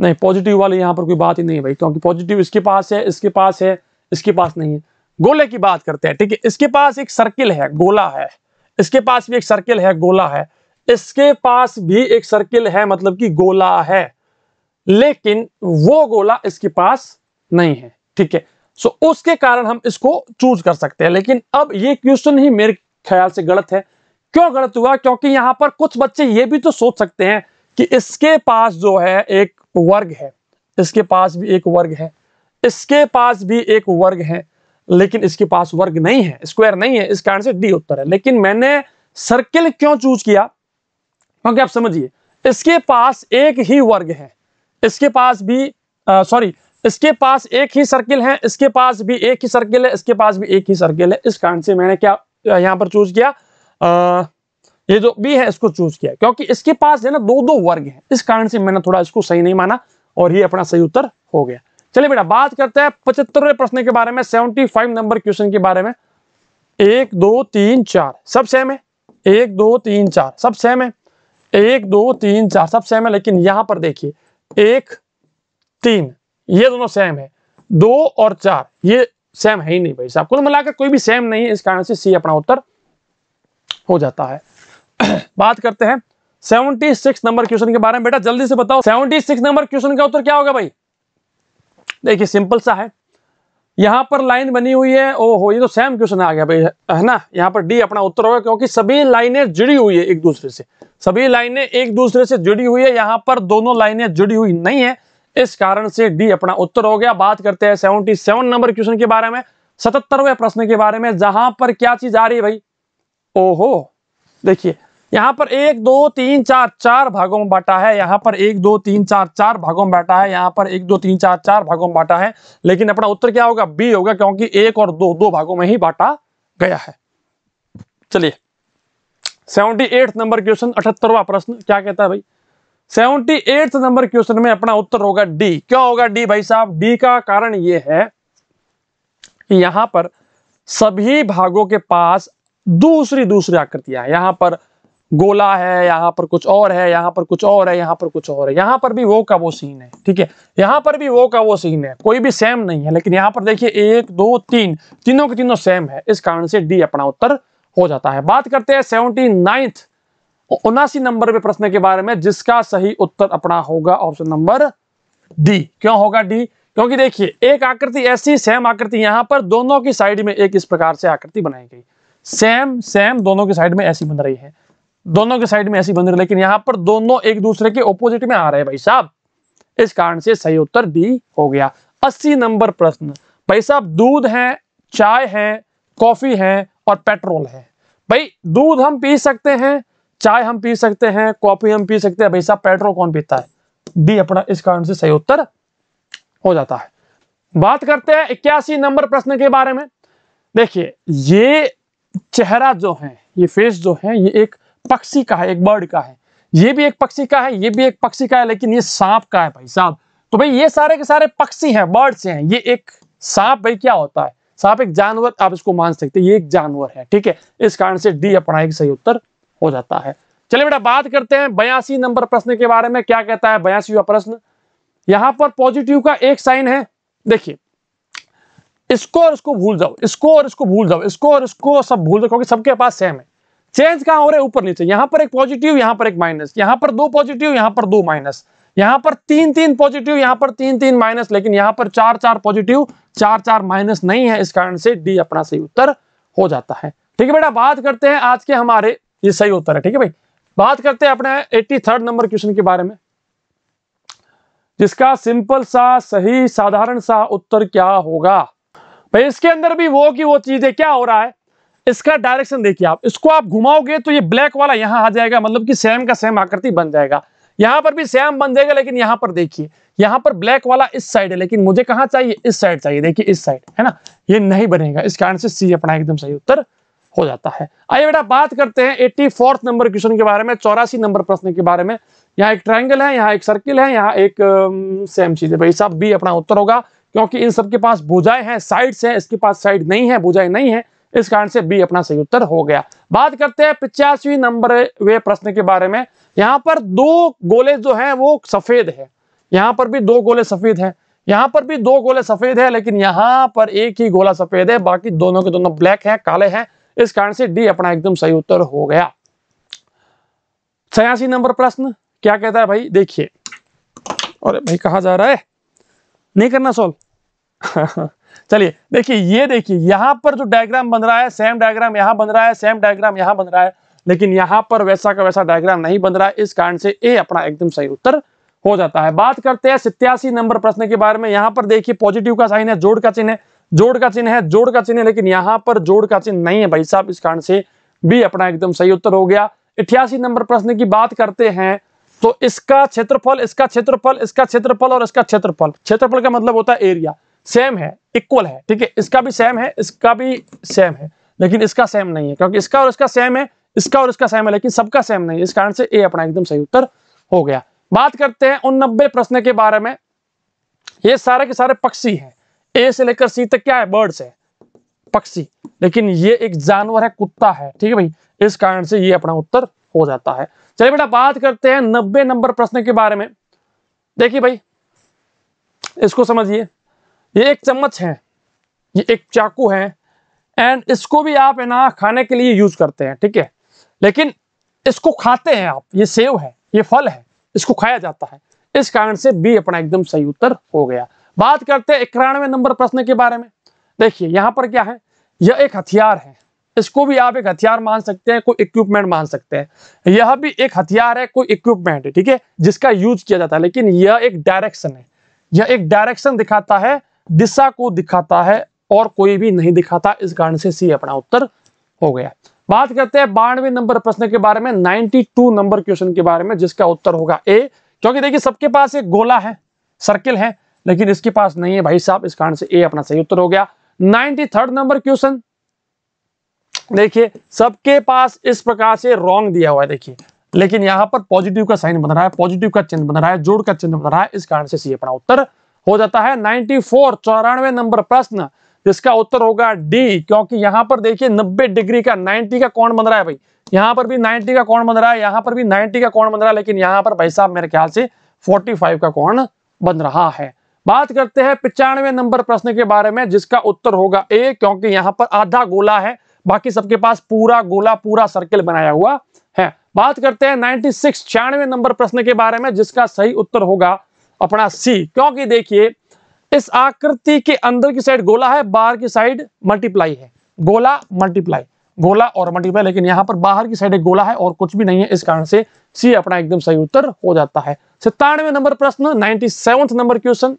नहीं पॉजिटिव वाले यहां पर कोई बात ही नहीं भाई क्योंकि पॉजिटिव इसके पास है इसके पास है इसके पास नहीं है गोले की बात करते हैं ठीक है इसके पास एक सर्किल है गोला है इसके पास भी एक सर्किल है गोला है इसके पास भी एक सर्किल है मतलब कि गोला है लेकिन वो गोला इसके पास नहीं है ठीक है सो उसके कारण हम इसको चूज कर सकते हैं लेकिन अब ये क्वेश्चन ही मेरे ख्याल से गलत है क्यों गलत हुआ क्योंकि यहां पर कुछ बच्चे ये भी तो सोच सकते हैं कि इसके पास जो है एक वर्ग है इसके पास भी एक वर्ग है इसके पास भी एक वर्ग है लेकिन इसके पास वर्ग नहीं है स्क्वायर नहीं है इस कारण से डी उत्तर है लेकिन मैंने सर्किल क्यों चूज किया क्योंकि आप समझिए इसके पास एक ही वर्ग है इसके पास भी सॉरी इसके पास एक ही सर्किल है इसके पास भी एक ही सर्किल है इसके पास भी एक ही सर्किल है इस कारण से मैंने क्या यहाँ पर चूज किया आ, ये जो बी है इसको चूज किया क्योंकि इसके पास है ना दो दो वर्ग है इस कारण से मैंने थोड़ा इसको सही नहीं माना और ये अपना सही उत्तर हो गया चलिए बेटा बात करते हैं पचहत्तरवें प्रश्न के बारे में सेवेंटी फाइव नंबर क्वेश्चन के बारे में एक दो तीन चार सब सेम है एक दो तीन चार सब सेम है एक दो तीन चार सब सेम है लेकिन यहां पर देखिए एक तीन ये दोनों सेम है दो और चार ये सेम है ही नहीं भाई साहब कुल मिलाकर कोई भी सेम नहीं है इस कारण से सी अपना उत्तर हो जाता है बात करते हैं सिक्स नंबर क्वेश्चन के बारे में बेटा जल्दी से बताओ सिक्स नंबर क्वेश्चन का उत्तर क्या होगा भाई देखिए सिंपल सा है यहां पर लाइन बनी हुई है ओ हो ये तो सेम क्वेश्चन आ गया भाई है ना यहाँ पर डी अपना उत्तर होगा क्योंकि सभी लाइनें जुड़ी हुई है एक दूसरे से सभी लाइनें एक दूसरे से जुड़ी हुई है यहाँ पर दोनों लाइनें जुड़ी हुई नहीं है इस कारण से डी अपना उत्तर हो गया बात करते हैं सेवनटी सेवन नंबर क्वेश्चन के बारे में सतहत्तरवें प्रश्न के बारे में जहां पर क्या चीज आ रही है भाई ओहो देखिए यहां पर एक दो तीन चार चार भागों में बांटा है यहां पर एक दो तीन चार चार भागों में बांटा है यहां पर एक दो तीन चार चार भागों में बांटा है लेकिन अपना उत्तर क्या होगा बी होगा क्योंकि एक और दो दो भागों में ही बांटा गया है चलिए सेवेंटी एट नंबर क्वेश्चन अठहत्तरवा प्रश्न क्या कहता है भाई सेवेंटी एट नंबर क्वेश्चन में अपना उत्तर होगा डी क्या होगा डी भाई साहब डी का कारण यह है कि यहां पर सभी भागों के पास दूसरी दूसरी आकृतियां यहां पर गोला है यहां पर कुछ और है यहां पर कुछ और है यहां पर कुछ और है यहां पर भी वो का वो सीन है ठीक है यहां पर भी वो का वो सीन है कोई भी सेम नहीं है लेकिन यहां पर देखिए एक दो तीन तीनों के तीनों सेम है इस कारण से डी अपना उत्तर हो जाता है बात करते हैं सेवनटी नाइन्थ उनासी नंबर पे प्रश्न के बारे में जिसका सही उत्तर अपना होगा ऑप्शन नंबर डी क्यों होगा डी क्योंकि देखिए एक आकृति ऐसी सेम आकृति यहां पर दोनों की साइड में एक इस प्रकार से आकृति बनाई गई सेम सेम दोनों की साइड में ऐसी बन रही है दोनों के साइड में ऐसी बन रही है लेकिन यहां पर दोनों एक दूसरे के ओपोजिट में आ रहे हैं भाई साहब इस कारण से सही उत्तर डी हो गया अस्सी नंबर प्रश्न भाई साहब दूध है चाय है कॉफी है और पेट्रोल है भाई दूध हम पी सकते हैं चाय हम पी सकते हैं कॉफी हम पी सकते हैं भाई साहब पेट्रोल कौन पीता है डी अपना इस कारण से सही उत्तर हो जाता है बात करते हैं इक्यासी नंबर प्रश्न के बारे में देखिए ये चेहरा जो है ये फेस जो है ये एक पक्षी का है एक बर्ड का है ये भी एक पक्षी का है ये भी एक पक्षी का है लेकिन ये सांप का है भाई साहब तो भाई ये सारे के सारे पक्षी हैं बर्ड्स हैं ये एक सांप भाई क्या होता है सांप एक जानवर आप इसको मान सकते हैं ये एक जानवर है ठीक है इस कारण से डी अपना एक सही उत्तर हो जाता है चलिए बेटा बात करते हैं बयासी नंबर प्रश्न के बारे में क्या कहता है बयासी प्रश्न यहां पर पॉजिटिव का एक साइन है देखिए इसको और इसको भूल जाओ इसको और इसको भूल जाओ इसको और इसको सब भूल जाओ क्योंकि सबके पास सेम है चेंज कहाँ हो रहा है ऊपर नीचे यहां पर एक पॉजिटिव यहां पर एक माइनस यहां पर दो पॉजिटिव यहां पर दो माइनस यहां पर तीन तीन पॉजिटिव यहां पर तीन तीन माइनस लेकिन यहां पर चार चार पॉजिटिव चार चार माइनस नहीं है इस कारण से डी अपना सही उत्तर हो जाता है ठीक है बेटा बात करते हैं आज के हमारे ये सही उत्तर है ठीक है भाई बात करते हैं अपने एट्टी थर्ड नंबर क्वेश्चन के बारे में जिसका सिंपल सा सही साधारण सा उत्तर क्या होगा भाई इसके अंदर भी वो की वो चीज है क्या हो रहा है इसका डायरेक्शन देखिए आप इसको आप घुमाओगे तो ये ब्लैक वाला यहां आ जाएगा मतलब कि सेम का सेम आकृति बन जाएगा यहां पर भी सेम बन जाएगा लेकिन यहां पर देखिए यहां पर ब्लैक वाला इस साइड है लेकिन मुझे कहां चाहिए इस साइड चाहिए देखिए इस साइड है ना ये नहीं बनेगा इस कारण से सी अपना एकदम सही उत्तर हो जाता है आइए बेटा बात करते हैं एट्टी फोर्थ नंबर क्वेश्चन के बारे में चौरासी नंबर प्रश्न के बारे में यहाँ एक ट्राइंगल है यहाँ एक सर्किल है यहाँ एक सेम um, चीज है भाई साहब बी अपना उत्तर होगा क्योंकि इन सबके पास भुजाएं हैं साइड है इसके पास साइड नहीं है भुजाएं नहीं है इस कारण से बी अपना सही उत्तर हो गया बात करते हैं पिचासी नंबर वे प्रश्न के बारे में यहाँ पर दो गोले जो हैं वो सफेद है यहाँ पर भी दो गोले सफेद हैं यहाँ पर भी दो गोले सफेद है लेकिन यहाँ पर एक ही गोला सफेद है बाकी दोनों के दोनों ब्लैक हैं काले हैं इस कारण से डी अपना एकदम सही उत्तर हो गया छियासी नंबर प्रश्न क्या कहता है भाई देखिए और भाई कहा जा रहा है नहीं करना सोल्व चलिए देखिए ये देखिए यहां पर जो डायग्राम बन रहा है सेम डायग्राम यहां बन रहा है सेम डायग्राम यहां बन रहा है लेकिन यहां पर वैसा का वैसा डायग्राम नहीं बन रहा है इस कारण से ए अपना एकदम सही उत्तर हो जाता है बात करते हैं सितयासी नंबर प्रश्न के बारे में यहां पर देखिए पॉजिटिव का साइन है जोड़ का चिन्ह है जोड़ का चिन्ह है जोड़ का चिन्ह है लेकिन यहाँ पर जोड़ का चिन्ह नहीं है भाई साहब इस कारण से भी अपना एकदम सही उत्तर हो गया इटियासी नंबर प्रश्न की बात करते हैं तो इसका क्षेत्रफल इसका क्षेत्रफल इसका क्षेत्रफल और इसका क्षेत्रफल क्षेत्रफल का मतलब होता है एरिया सेम है इक्वल है ठीक है इसका भी सेम है इसका भी सेम है लेकिन इसका सेम नहीं है क्योंकि इसका और इसका सेम है इसका और इसका सेम है लेकिन सबका सेम नहीं है इस कारण से ए अपना एकदम सही उत्तर हो गया बात करते हैं उन नब्बे प्रश्न के बारे में ये सारे के सारे पक्षी हैं ए से लेकर सी तक क्या है बर्ड्स है पक्षी लेकिन ये एक जानवर है कुत्ता है ठीक है भाई इस कारण से ये अपना उत्तर हो जाता है चलिए बेटा बात करते हैं नब्बे नंबर प्रश्न के बारे में देखिए भाई इसको समझिए ये एक चम्मच है ये एक चाकू है एंड इसको भी आप है ना खाने के लिए यूज करते हैं ठीक है लेकिन इसको खाते हैं आप ये सेव है ये फल है इसको खाया जाता है इस कारण से बी अपना एकदम सही उत्तर हो गया बात करते हैं इक्यानवे नंबर प्रश्न के बारे में देखिए यहाँ पर क्या है यह एक हथियार है इसको भी आप एक हथियार मान सकते हैं कोई इक्विपमेंट मान सकते हैं यह भी एक हथियार है कोई इक्विपमेंट है ठीक है जिसका यूज किया जाता है लेकिन यह एक डायरेक्शन है यह एक डायरेक्शन दिखाता है दिशा को दिखाता है और कोई भी नहीं दिखाता इस कारण से सी अपना उत्तर हो गया बात करते हैं बानवे नंबर प्रश्न के बारे में नाइनटी नंबर क्वेश्चन के बारे में जिसका उत्तर होगा ए क्योंकि देखिए सबके पास एक गोला है सर्किल है लेकिन इसके पास नहीं है भाई साहब इस कारण से ए अपना सही उत्तर हो गया थर्ड नंबर क्वेश्चन देखिए सबके पास इस प्रकार से रॉन्ग दिया हुआ है देखिए लेकिन यहाँ पर पॉजिटिव का साइन बन रहा है पॉजिटिव का चिन्ह बन रहा है जोड़ का चिन्ह बन रहा है इस कारण से सी अपना उत्तर हो जाता है 94 फोर चौरानवे नंबर प्रश्न जिसका उत्तर होगा डी क्योंकि यहां पर देखिए 90 डिग्री का 90 का कौन बन रहा है भाई यहां पर भी 90 का कौन बन रहा है यहाँ पर भी 90 का कौन बन रहा है लेकिन यहाँ पर भाई साहब मेरे ख्याल से 45 का कौन बन रहा है बात करते हैं पिचानवे नंबर प्रश्न के बारे में जिसका उत्तर होगा ए क्योंकि यहाँ पर आधा गोला है बाकी सबके पास पूरा गोला पूरा सर्किल बनाया हुआ है बात करते हैं नाइनटी सिक्स छियानवे नंबर प्रश्न के बारे में जिसका सही उत्तर होगा अपना सी क्योंकि देखिए इस आकृति के अंदर की साइड गोला है बाहर की साइड मल्टीप्लाई है गोला मल्टीप्लाई गोला और मल्टीप्लाई लेकिन यहाँ पर बाहर की साइड एक गोला है और कुछ भी नहीं है इस कारण से सी अपना एकदम सही उत्तर हो जाता है सितानवे नंबर प्रश्न नाइनटी नंबर क्वेश्चन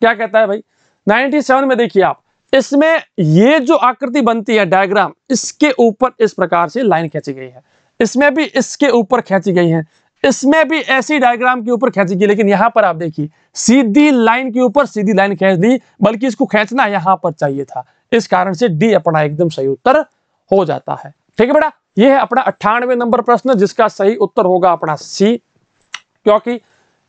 क्या कहता है भाई 97 में देखिए आप इसमें ये जो आकृति बनती है डायग्राम इसके ऊपर इस प्रकार से लाइन खींची गई है इसमें भी इसके ऊपर खींची गई है इसमें भी ऐसी डायग्राम के ऊपर खींची गई लेकिन यहां पर आप देखिए सीधी लाइन के ऊपर सीधी लाइन खींच दी बल्कि इसको खींचना यहां पर चाहिए था इस कारण से डी अपना एकदम सही उत्तर हो जाता है ठीक है बेटा यह है अपना अट्ठानवे नंबर प्रश्न जिसका सही उत्तर होगा अपना सी क्योंकि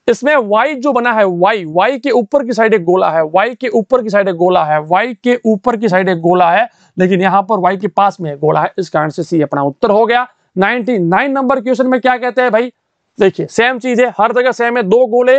इसमें वाई जो बना है वाई वाई के ऊपर की साइड एक गोला है वाई के ऊपर की साइड एक गोला है वाई के ऊपर की साइड एक गोला है लेकिन यहां पर वाई के पास में गोला है इस कारण से सी अपना उत्तर हो गया 99 नंबर क्वेश्चन में क्या कहते हैं भाई देखिए सेम चीज है हर जगह सेम है दो गोले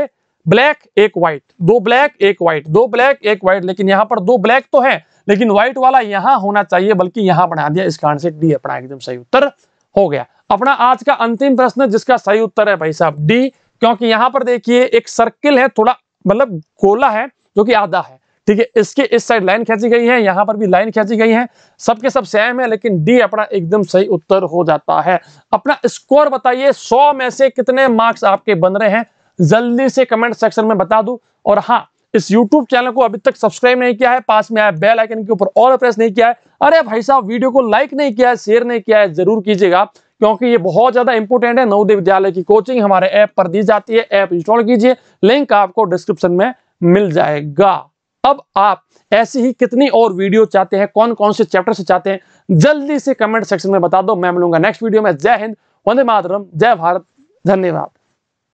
ब्लैक एक व्हाइट दो ब्लैक एक व्हाइट दो ब्लैक एक व्हाइट लेकिन यहां पर दो ब्लैक तो है लेकिन व्हाइट वाला यहां होना चाहिए बल्कि यहां बना दिया इस कारण से डी अपना एकदम सही उत्तर हो गया अपना आज का अंतिम प्रश्न जिसका सही उत्तर है भाई साहब डी क्योंकि यहां पर देखिए एक सर्किल है थोड़ा मतलब गोला है जो कि आधा है ठीक है इसके इस साइड लाइन खींची गई है यहाँ पर भी लाइन खींची गई है सबके सब सेम है लेकिन डी अपना एकदम सही उत्तर हो जाता है अपना स्कोर बताइए सौ में से कितने मार्क्स आपके बन रहे हैं जल्दी से कमेंट सेक्शन में बता दू और हाँ इस YouTube चैनल को अभी तक सब्सक्राइब नहीं किया है पास में आया बेल आइकन के ऊपर ऑल प्रेस नहीं किया है अरे भाई साहब वीडियो को लाइक नहीं किया है शेयर नहीं किया है जरूर कीजिएगा क्योंकि ये बहुत ज्यादा इंपोर्टेंट है नवोदय विद्यालय की कोचिंग हमारे ऐप पर दी जाती है ऐप इंस्टॉल कीजिए लिंक आपको डिस्क्रिप्शन में मिल जाएगा अब आप ऐसी ही कितनी और वीडियो चाहते हैं कौन कौन से चैप्टर से चाहते हैं जल्दी से कमेंट सेक्शन में बता दो मैं मिलूंगा नेक्स्ट वीडियो में जय हिंद वंदे मातरम जय भारत धन्यवाद